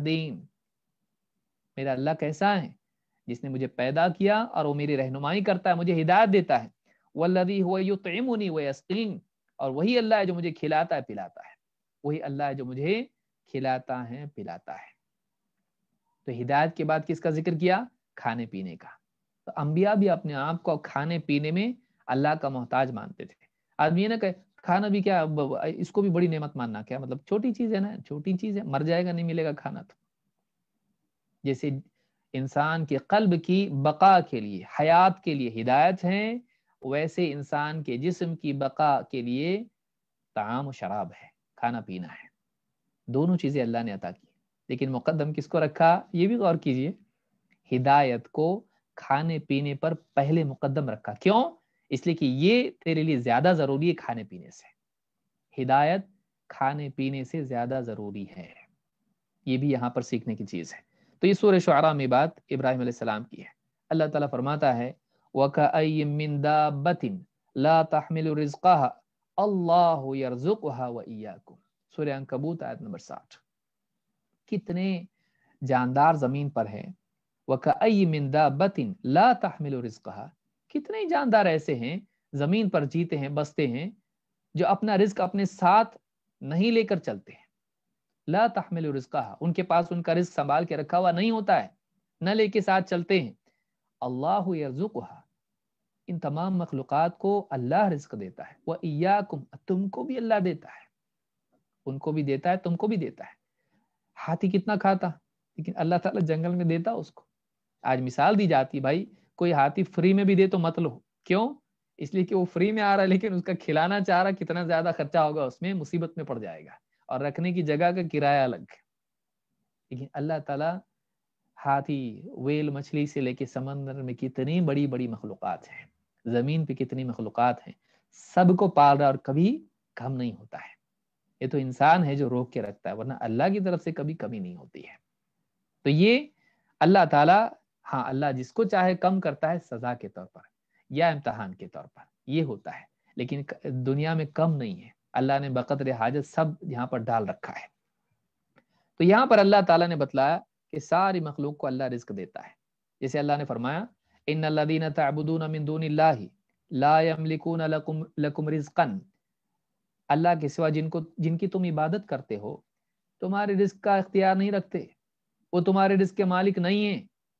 मेरा अल्लाह कैसा है जिसने मुझे पैदा किया और वो मेरी रहनुमाई करता है मुझे हिदायत देता है वल्लदी हुआ युतमुनी वस्कीन और वही अल्लाह है जो मुझे खिलाता है पिलाता है वही अल्लाह है जो मुझे खिलाता है पिलाता है तो हिदायत के बाद किसका जिक्र किया खाने पीने का तो अम्बिया भी अपने आप को खाने पीने में अल्लाह का मोहताज मानते थे आदमी ये ना कहे खाना भी क्या इसको भी बड़ी नेमत मानना क्या मतलब छोटी चीज है ना छोटी चीज है मर जाएगा नहीं मिलेगा खाना तो जैसे इंसान के कल्ब की बका के लिए हयात के लिए हिदायत है वैसे इंसान के जिस्म की बका के लिए ताम शराब है खाना पीना है दोनों चीजें अल्लाह ने अता की लेकिन मुकदम किसको रखा ये भी गौर कीजिए हिदायत को खाने पीने पर पहले मुकदम रखा क्यों इसलिए कि ये तेरे लिए ज्यादा जरूरी है खाने पीने से हिदायत खाने पीने से ज्यादा जरूरी है ये भी यहाँ पर सीखने की चीज़ है तो ये सूर्य शुरा में बात इब्राहिम सलाम की है अल्लाह ताला फरमाता है आयत नंबर साठ कितने जानदार जमीन पर है वकई मिंदा बतिन ला तहमिल कितने ही जानदार ऐसे हैं जमीन पर जीते हैं बसते हैं जो अपना रिस्क अपने साथ नहीं लेकर चलते हैं ला तहमिल रिस्का उनके पास उनका रिस्क संभाल के रखा हुआ नहीं होता है न लेके साथ चलते हैं अल्लाह इन तमाम मखलूक को अल्लाह रिस्क देता है वह इयाकुम तुमको भी अल्लाह देता है उनको भी देता है तुमको भी देता है हाथी कितना खाता लेकिन अल्लाह ताला जंगल में देता उसको आज मिसाल दी जाती भाई कोई हाथी फ्री में भी दे तो मत लो क्यों इसलिए कि वो फ्री में आ रहा है लेकिन उसका खिलाना चाह रहा कितना ज्यादा खर्चा होगा उसमें मुसीबत में पड़ जाएगा और रखने की जगह का किराया अलग लेकिन अल्लाह तला हाथी वेल मछली से लेके समंदर में कितनी बड़ी बड़ी मखलूक हैं जमीन पे कितनी मखलूक हैं सबको पाल रहा और कभी कम नहीं होता है ये तो इंसान है जो रोक के रखता है वरना अल्लाह की तरफ से कभी कमी नहीं होती है तो ये अल्लाह ताला हाँ अल्लाह जिसको चाहे कम करता है सजा के तौर पर या इम्तहान के तौर पर ये होता है लेकिन दुनिया में कम नहीं है अल्लाह ने बकदर हाजत सब यहाँ पर डाल रखा है तो यहाँ पर अल्लाह ताला ने बतलाया कि सारी मखलूक को अल्लाह रिस्क देता है जैसे अल्लाह ने फरमाया इन अल्लादीन रिजकन अल्लाह के सिवा जिनको जिनकी तुम इबादत करते हो तुम्हारे रिस्क का अख्तियार नहीं रखते वो तुम्हारे रिस्क के मालिक नहीं है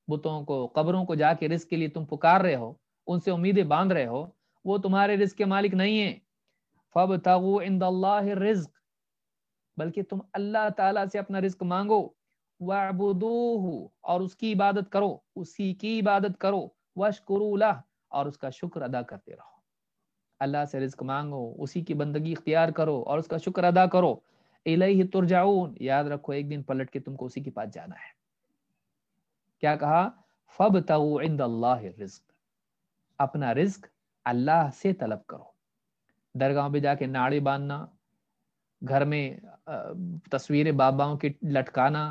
बुतों को कब्रों को जाके रिस्क के लिए तुम पुकार रहे हो उनसे उम्मीदें बांध रहे हो वो तुम्हारे रिस्क के मालिक नहीं है फब रिस्क बल्कि तुम अल्लाह ताला से अपना रिस्क मांगो वाबुदूह और उसकी इबादत करो उसी की इबादत करो वशकुरूला और उसका शुक्र अदा करते रहो अल्लाह से रिस्क मांगो उसी की बंदगी इख्तियार करो और उसका शुक्र अदा करो तुर जाऊन याद रखो एक दिन पलट के तुमको उसी के पास जाना है क्या कहा फब रिज्क अपना रिज्क अल्लाह से तलब करो दरगाह पे जाके नाड़े बांधना घर में तस्वीरें बाबाओं की लटकाना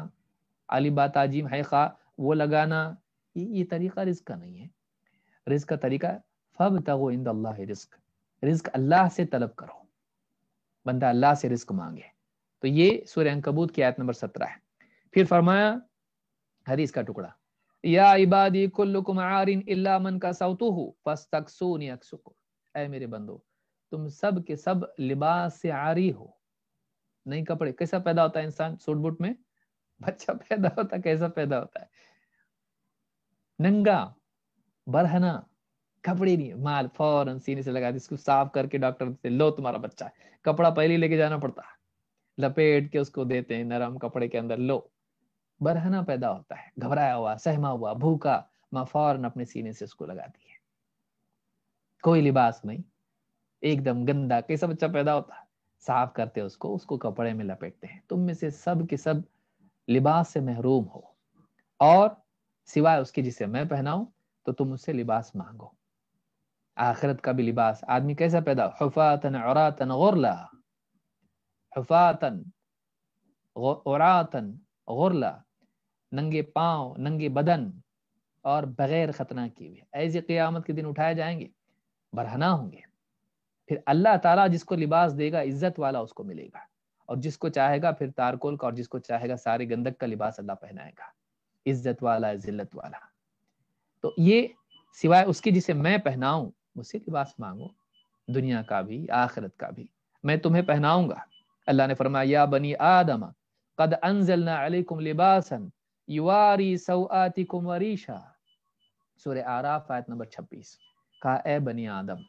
बात ताजीम है खा वो लगाना ये, ये तरीका रिज्क का नहीं है रिज्क का तरीका फब तगो इंद अल्लाह रिस्क रिस्क अल्लाह से तलब करो बंदा अल्लाह से रिस्क मांगे तो ये सूर्य अंकबूत की आयत नंबर सत्रह है फिर फरमाया हरीस का टुकड़ा या इबादी कुल्लुकुम आरिन इल्ला मन का सौतुहु फस्तक्सूनी अक्सुकु ऐ मेरे बंदो तुम सब के सब लिबास से आरी हो नहीं कपड़े कैसा पैदा होता है इंसान सूट बूट में बच्चा पैदा होता कैसा पैदा होता है नंगा बरहना कपड़े नहीं माल फौरन सीने से लगा इसको साफ करके डॉक्टर देते लो तुम्हारा बच्चा है कपड़ा पहले लेके जाना पड़ता है लपेट के उसको देते हैं नरम कपड़े के अंदर लो बरहना पैदा होता है घबराया हुआ सहमा हुआ भूखा माँ फौरन अपने सीने से उसको लगाती है कोई लिबास नहीं एकदम गंदा कैसा बच्चा पैदा होता है साफ करते उसको उसको कपड़े में लपेटते हैं तुम में से सब के सब लिबास से महरूम हो और सिवाय उसके जिसे मैं पहनाऊं तो तुम उससे लिबास मांगो आखिरत का भी लिबास आदमी कैसा पैदा होफातन औरतन गुरला हफातन औरातन गुरला नंगे पाँव नंगे बदन और बगैर खतना किए हुए ऐसे क़यामत के दिन उठाए जाएंगे बरहना होंगे फिर अल्लाह ताला जिसको लिबास देगा इज्जत वाला उसको मिलेगा और जिसको चाहेगा फिर तारकोल का और जिसको चाहेगा सारे गंदक का लिबास अल्लाह पहनाएगा इज्जत वाला जिल्लत वाला तो ये सिवाय उसके जिसे मैं पहनाऊं मुझसे लिबास मांगो दुनिया का भी आखिरत का भी मैं तुम्हें पहनाऊंगा अल्लाह ने फरमाया बनी आदम कद अनजलना अलैकुम लिबासन युवारी सऊआति कुमरीशा सूर्य आराफ आयत नंबर 26 कहा ए बनी आदम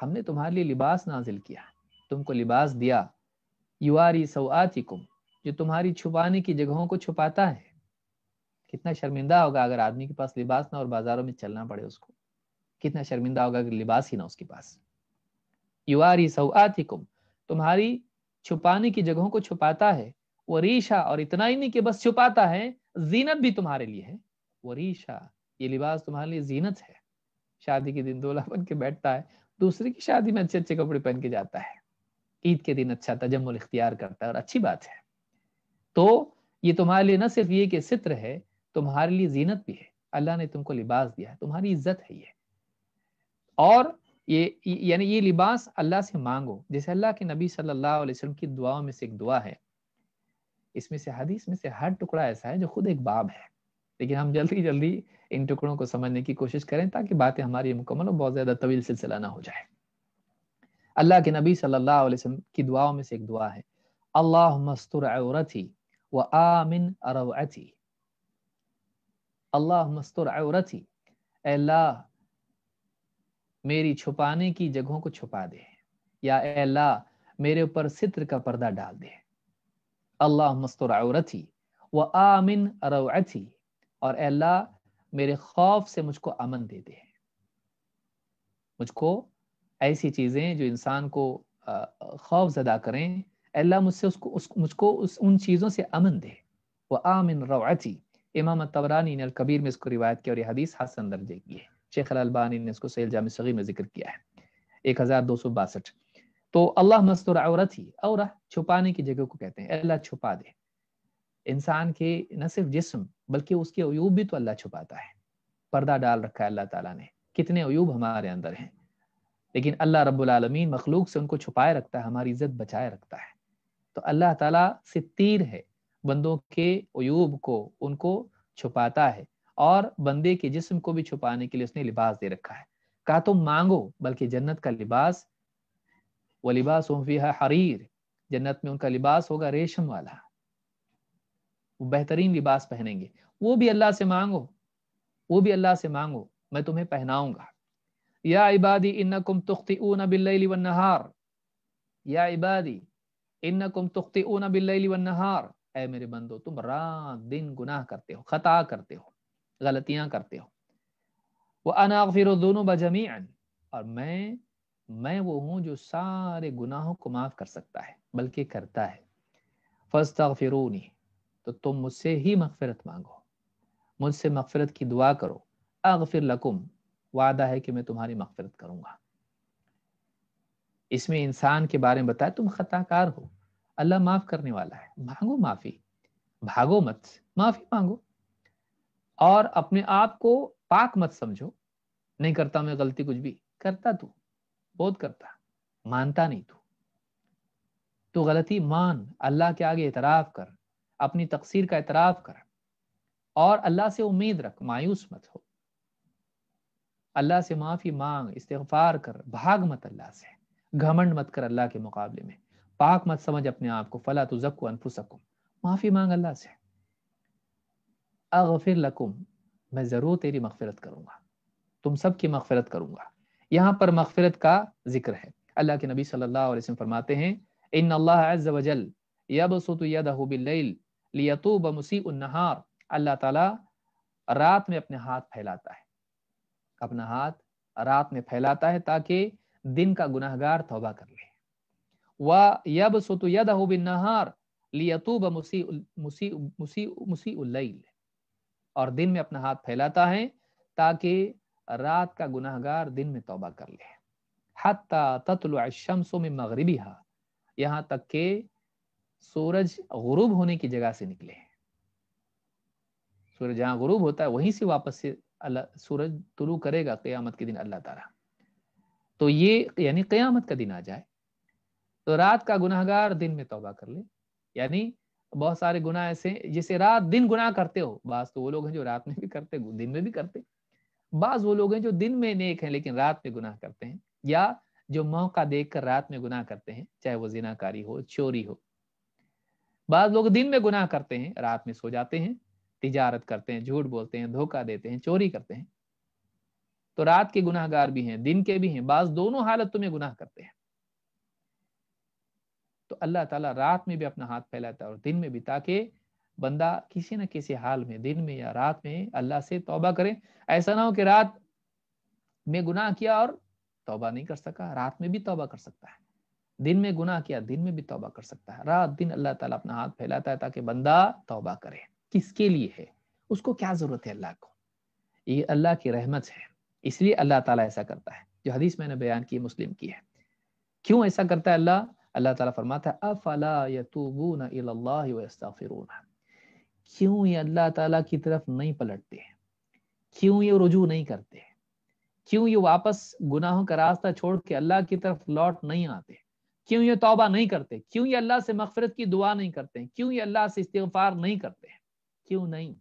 हमने तुम्हारे लिए लिबास नाजिल किया तुमको लिबास दिया युवारी सऊआती कुम जो तुम्हारी छुपाने की जगहों को छुपाता है कितना शर्मिंदा होगा अगर आदमी के पास लिबास ना और बाजारों में चलना पड़े उसको कितना शर्मिंदा होगा अगर लिबास ही ना उसके पास युवारी सऊआती कुम तुम्हारी छुपाने की जगहों को छुपाता है वो रीशा और इतना ही नहीं कि बस छुपाता है जीनत भी तुम्हारे लिए है वो रीशा ये लिबास तुम्हारे लिए जीनत है शादी के दिन दोला बन के बैठता है दूसरे की शादी में अच्छे अच्छे कपड़े पहन के जाता है ईद के दिन अच्छा तजम्मल इख्तियार करता है और अच्छी बात है तो ये तुम्हारे लिए न सिर्फ ये कि सित्र है तुम्हारे लिए जीनत भी है अल्लाह ने तुमको लिबास दिया है तुम्हारी इज्जत है ये और ये यानी ये लिबास अल्लाह से मांगो जैसे अल्लाह के नबी सल्लल्लाहु अलैहि वसल्लम की दुआओं में से एक दुआ है इसमें से हदीस में से हर टुकड़ा ऐसा है जो खुद एक बाब है लेकिन हम जल्दी जल्दी इन टुकड़ों को समझने की कोशिश करें ताकि बातें हमारी मुकम्मल और बहुत ज़्यादा तवील सिलसिला ना हो जाए अल्लाह के नबी सल्लल्लाहु अलैहि वसल्लम की दुआओं में से एक दुआ है अल्लाह मस्तुर औरती व आमिन अरवती अल्लाह मस्तुर औरती अल्लाह मेरी छुपाने की जगहों को छुपा दे या अल्लाह मेरे ऊपर सित्र का पर्दा डाल दे अल्लाह मस्तुर औरती व आमिन रवती और अल्लाह मेरे खौफ से मुझको अमन दे दे मुझको ऐसी चीज़ें जो इंसान को खौफ ज़दा करें अल्लाह मुझसे उसको उस, मुझको उस उन चीज़ों से अमन दे व आमिन रवती इमाम तबरानी ने कबीर में इसको रिवायत किया और हदीस हसन दर्जे की है शेख अलबानी ने इसको सैल जाम सगी में जिक्र किया है एक हज़ार दो सौ बासठ तो अल्लाह मस्तुर औरत ही और छुपाने की जगह को कहते हैं अल्लाह छुपा दे इंसान के न सिर्फ जिस्म बल्कि उसके अयूब भी तो अल्लाह छुपाता है पर्दा डाल रखा है अल्लाह ताला ने कितने अयूब हमारे अंदर हैं लेकिन अल्लाह रबालमीन मखलूक से उनको छुपाए रखता है हमारी इज्जत बचाए रखता है तो अल्लाह ताला से तीर है बंदों के अयूब को उनको छुपाता है और बंदे के जिस्म को भी छुपाने के लिए उसने लिबास दे रखा है कहा तो मांगो बल्कि जन्नत का लिबास वह लिबास हरीर जन्नत में उनका लिबास होगा रेशम वाला वो बेहतरीन लिबास पहनेंगे वो भी अल्लाह से मांगो वो भी अल्लाह से मांगो मैं तुम्हें पहनाऊंगा या इबादी इन कुम तुख्ती ऊन बिल्लई नहार या इबादी इन कुम तुख्ती ऊन बिल्लई नहार ए मेरे बंदो तुम रात दिन गुनाह करते हो खता करते हो गलतियां करते हो वह अनाफिर दोनों बजमी और मैं मैं वो हूँ जो सारे गुनाहों को माफ़ कर सकता है बल्कि करता है फस्ता फिरूनी तो तुम मुझसे ही मफफरत मांगो मुझसे मफफरत की दुआ करो अगफिर लकुम वादा है कि मैं तुम्हारी मफफरत करूँगा इसमें इंसान के बारे में बताया तुम खताकार हो अल्लाह माफ़ करने वाला है मांगो माफ़ी भागो मत माफ़ी मांगो और अपने आप को पाक मत समझो नहीं करता मैं गलती कुछ भी करता तू बहुत करता मानता नहीं तू तो गलती मान अल्लाह के आगे इतराफ़ कर अपनी तकसीर का इतराफ़ कर और अल्लाह से उम्मीद रख मायूस मत हो अल्लाह से माफ़ी मांग इस्तेफार कर भाग मत अल्लाह से घमंड मत कर अल्लाह के मुकाबले में पाक मत समझ अपने आप को फला तो जक् माफ़ी मांग अल्लाह से अगफिर लकुम मैं ज़रूर तेरी मगफरत करूंगा तुम सबकी मफफरत करूंगा यहाँ पर मगफरत का जिक्र है अल्लाह के नबी सल्लल्लाहु अलैहि वसल्लम फरमाते हैं इन अल्लाह अज़्ज़ वजल यबसुतु यदहु बिल्लैल लियतूब मुसीउ नहार अल्लाह ताला रात में अपने हाथ फैलाता है अपना हाथ रात में फैलाता है ताकि दिन का गुनाहगार तौबा कर ले व यबसुतु यदहु बिन्नहार लियतूब मुसी मुसी मुसी मुसी और दिन में अपना हाथ फैलाता है ताकि रात का गुनाहगार दिन में तौबा कर ले में मगरबी हा यहाँ तक के सूरज गुरूब होने की जगह से निकले सूरज जहाँ गुरूब होता है वहीं से वापस से अल्लाह सूरज तुलू करेगा क्यामत के दिन अल्लाह तारा तो ये यानी क्यामत का दिन आ जाए तो रात का गुनाहगार दिन में तौबा कर ले यानी बहुत सारे गुनाह ऐसे जैसे रात दिन गुनाह करते हो बास तो वो लोग हैं जो रात में भी करते दिन में भी करते बाज वो लोग हैं जो दिन में नेक हैं लेकिन रात में गुनाह करते हैं या जो मौका देख कर रात में गुनाह करते हैं चाहे वो जिनाकारी हो चोरी हो बाज लोग दिन में गुनाह करते हैं रात में सो जाते हैं तिजारत करते हैं झूठ बोलते हैं धोखा देते हैं चोरी करते हैं तो रात के गुनाहगार भी हैं दिन के भी हैं बाज दोनों हालत तुम्हें गुनाह करते हैं तो अल्लाह ताला रात में भी अपना हाथ फैलाता है और दिन में भी ताकि बंदा किसी न किसी हाल में दिन में या रात में अल्लाह से तोबा करे ऐसा ना हो कि रात में गुनाह किया और तोबा नहीं कर सका रात में भी तोबा कर सकता है दिन में गुनाह किया दिन में भी तोबा कर सकता है रात दिन अल्लाह ताला अपना हाथ फैलाता है ताकि बंदा तोबा करे किसके लिए है उसको क्या जरूरत है अल्लाह को ये अल्लाह की रहमत है इसलिए अल्लाह ताला ऐसा करता है जो हदीस मैंने बयान की मुस्लिम की है क्यों ऐसा करता है अल्लाह अल्लाह ताला फरमाता है अफला यतूबून इलल्लाहि व यस्तगफिरून क्यों ये अल्लाह ताला की तरफ नहीं पलटते हैं क्यों ये रुजू नहीं करते हैं क्यों ये वापस गुनाहों का रास्ता छोड़ के अल्लाह की तरफ लौट नहीं आते क्यों ये तौबा नहीं करते क्यों ये अल्लाह से मगफरत की दुआ नहीं करते क्यों ये अल्लाह से इस्तफार नहीं करते क्यों नहीं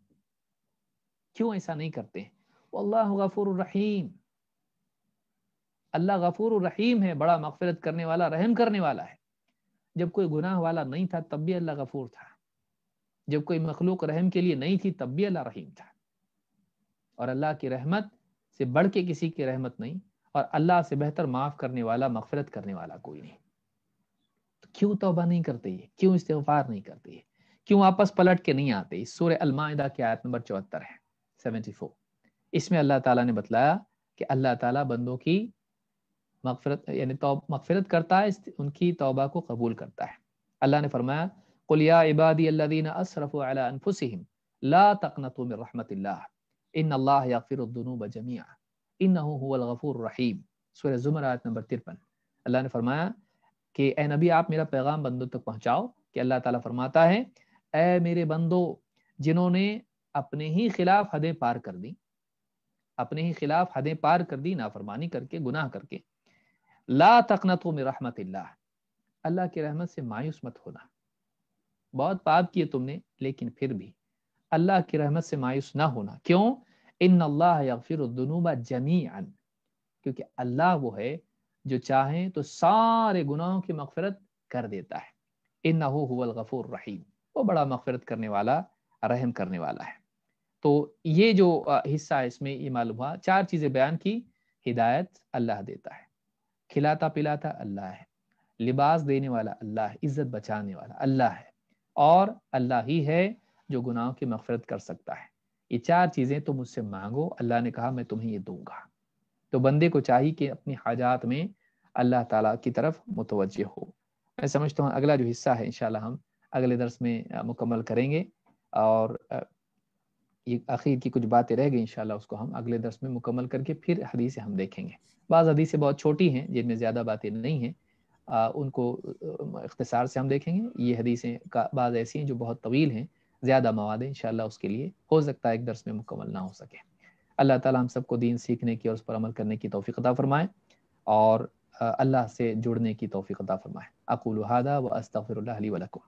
क्यों ऐसा नहीं करते अल्लाह गफूर रहीम अल्लाह गफूर रहीम है बड़ा मगफरत करने वाला रहम करने वाला है जब कोई गुनाह वाला नहीं था तब भी अल्लाह गफूर था जब कोई मखलूक रहम के लिए नहीं थी तब भी अल्लाह रहीम था और अल्लाह की रहमत से बढ़ के किसी की रहमत नहीं और अल्लाह से बेहतर माफ़ करने वाला मफफरत करने वाला कोई नहीं तो क्यों तोबा नहीं करते ये क्यों इस्तेफार नहीं करते ये क्यों आपस पलट के नहीं आते सूर्य अलमादा की आयत नंबर चौहत्तर है सेवेंटी फोर इसमें अल्लाह ताला ने बतलाया कि अल्लाह ताला बंदों की मफफरत यानी तो करता है उनकी तोबा को कबूल करता है अल्लाह ने फरमाया कुलिया इबादी अल्लादीन असरफ़ अलाफुसम ला तकनतुम रहमतल्ला इन अल्लाह याफ़िरदनूब जमिया इन गफ़ूर रहीम सुर जुमर आयत नंबर तिरपन अल्लाह ने फरमाया कि ए नबी आप मेरा पैगाम बंदों तक पहुँचाओ कि अल्लाह ताला फरमाता है ए मेरे बंदो जिन्होंने अपने ही खिलाफ हदें पार कर दी अपने ही खिलाफ हदें पार कर दी नाफरमानी करके गुनाह करके ला तकनतुम रहमत अल्लाह की रहमत से मायूस मत होना बहुत पाप किए तुमने लेकिन फिर भी अल्लाह की रहमत से मायूस ना होना क्यों इन अल्लाह या फिर जमी क्योंकि अल्लाह वो है जो चाहे तो सारे गुनाहों की मफफरत कर देता है इन नफूर रहीम वो बड़ा मफफरत करने वाला रहम करने वाला है तो ये जो हिस्सा है इसमें ये मालूम हुआ चार चीज़ें बयान की हिदायत अल्लाह देता है खिलाता पिलाता अल्लाह है लिबास देने वाला अल्लाह इज्जत बचाने वाला अल्लाह है और अल्लाह ही है जो गुनाहों की मफफरत कर सकता है ये चार चीज़ें तो मुझसे मांगो अल्लाह ने कहा मैं तुम्हें ये दूंगा तो बंदे को चाहिए कि अपनी हाजात में अल्लाह ताला की तरफ मुतवजह हो मैं समझता हूँ अगला जो हिस्सा है इंशाल्लाह हम अगले दरस में मुकम्मल करेंगे और ये आखिर की कुछ बातें रह गई इनशाला उसको हम अगले दरस में मुकम्मल करके फिर हदीसें हम देखेंगे बाज़ हदीसें बहुत छोटी हैं जिनमें ज़्यादा बातें नहीं हैं उनको इख्तसार से हम देखेंगे ये हदीसें का बाज़ ऐसी हैं जो बहुत तवील हैं ज़्यादा मवाद इन उसके लिए हो सकता है एक दरस में मुकमल ना हो सके अल्लाह ताला हम सबको दीन सीखने की और उस पर अमल करने की तोफ़ी अता फ़रमाए और अल्लाह से जुड़ने की तोफ़ी अता फ़रमाए अकूल हादा व अस्तफ़िर वलकुम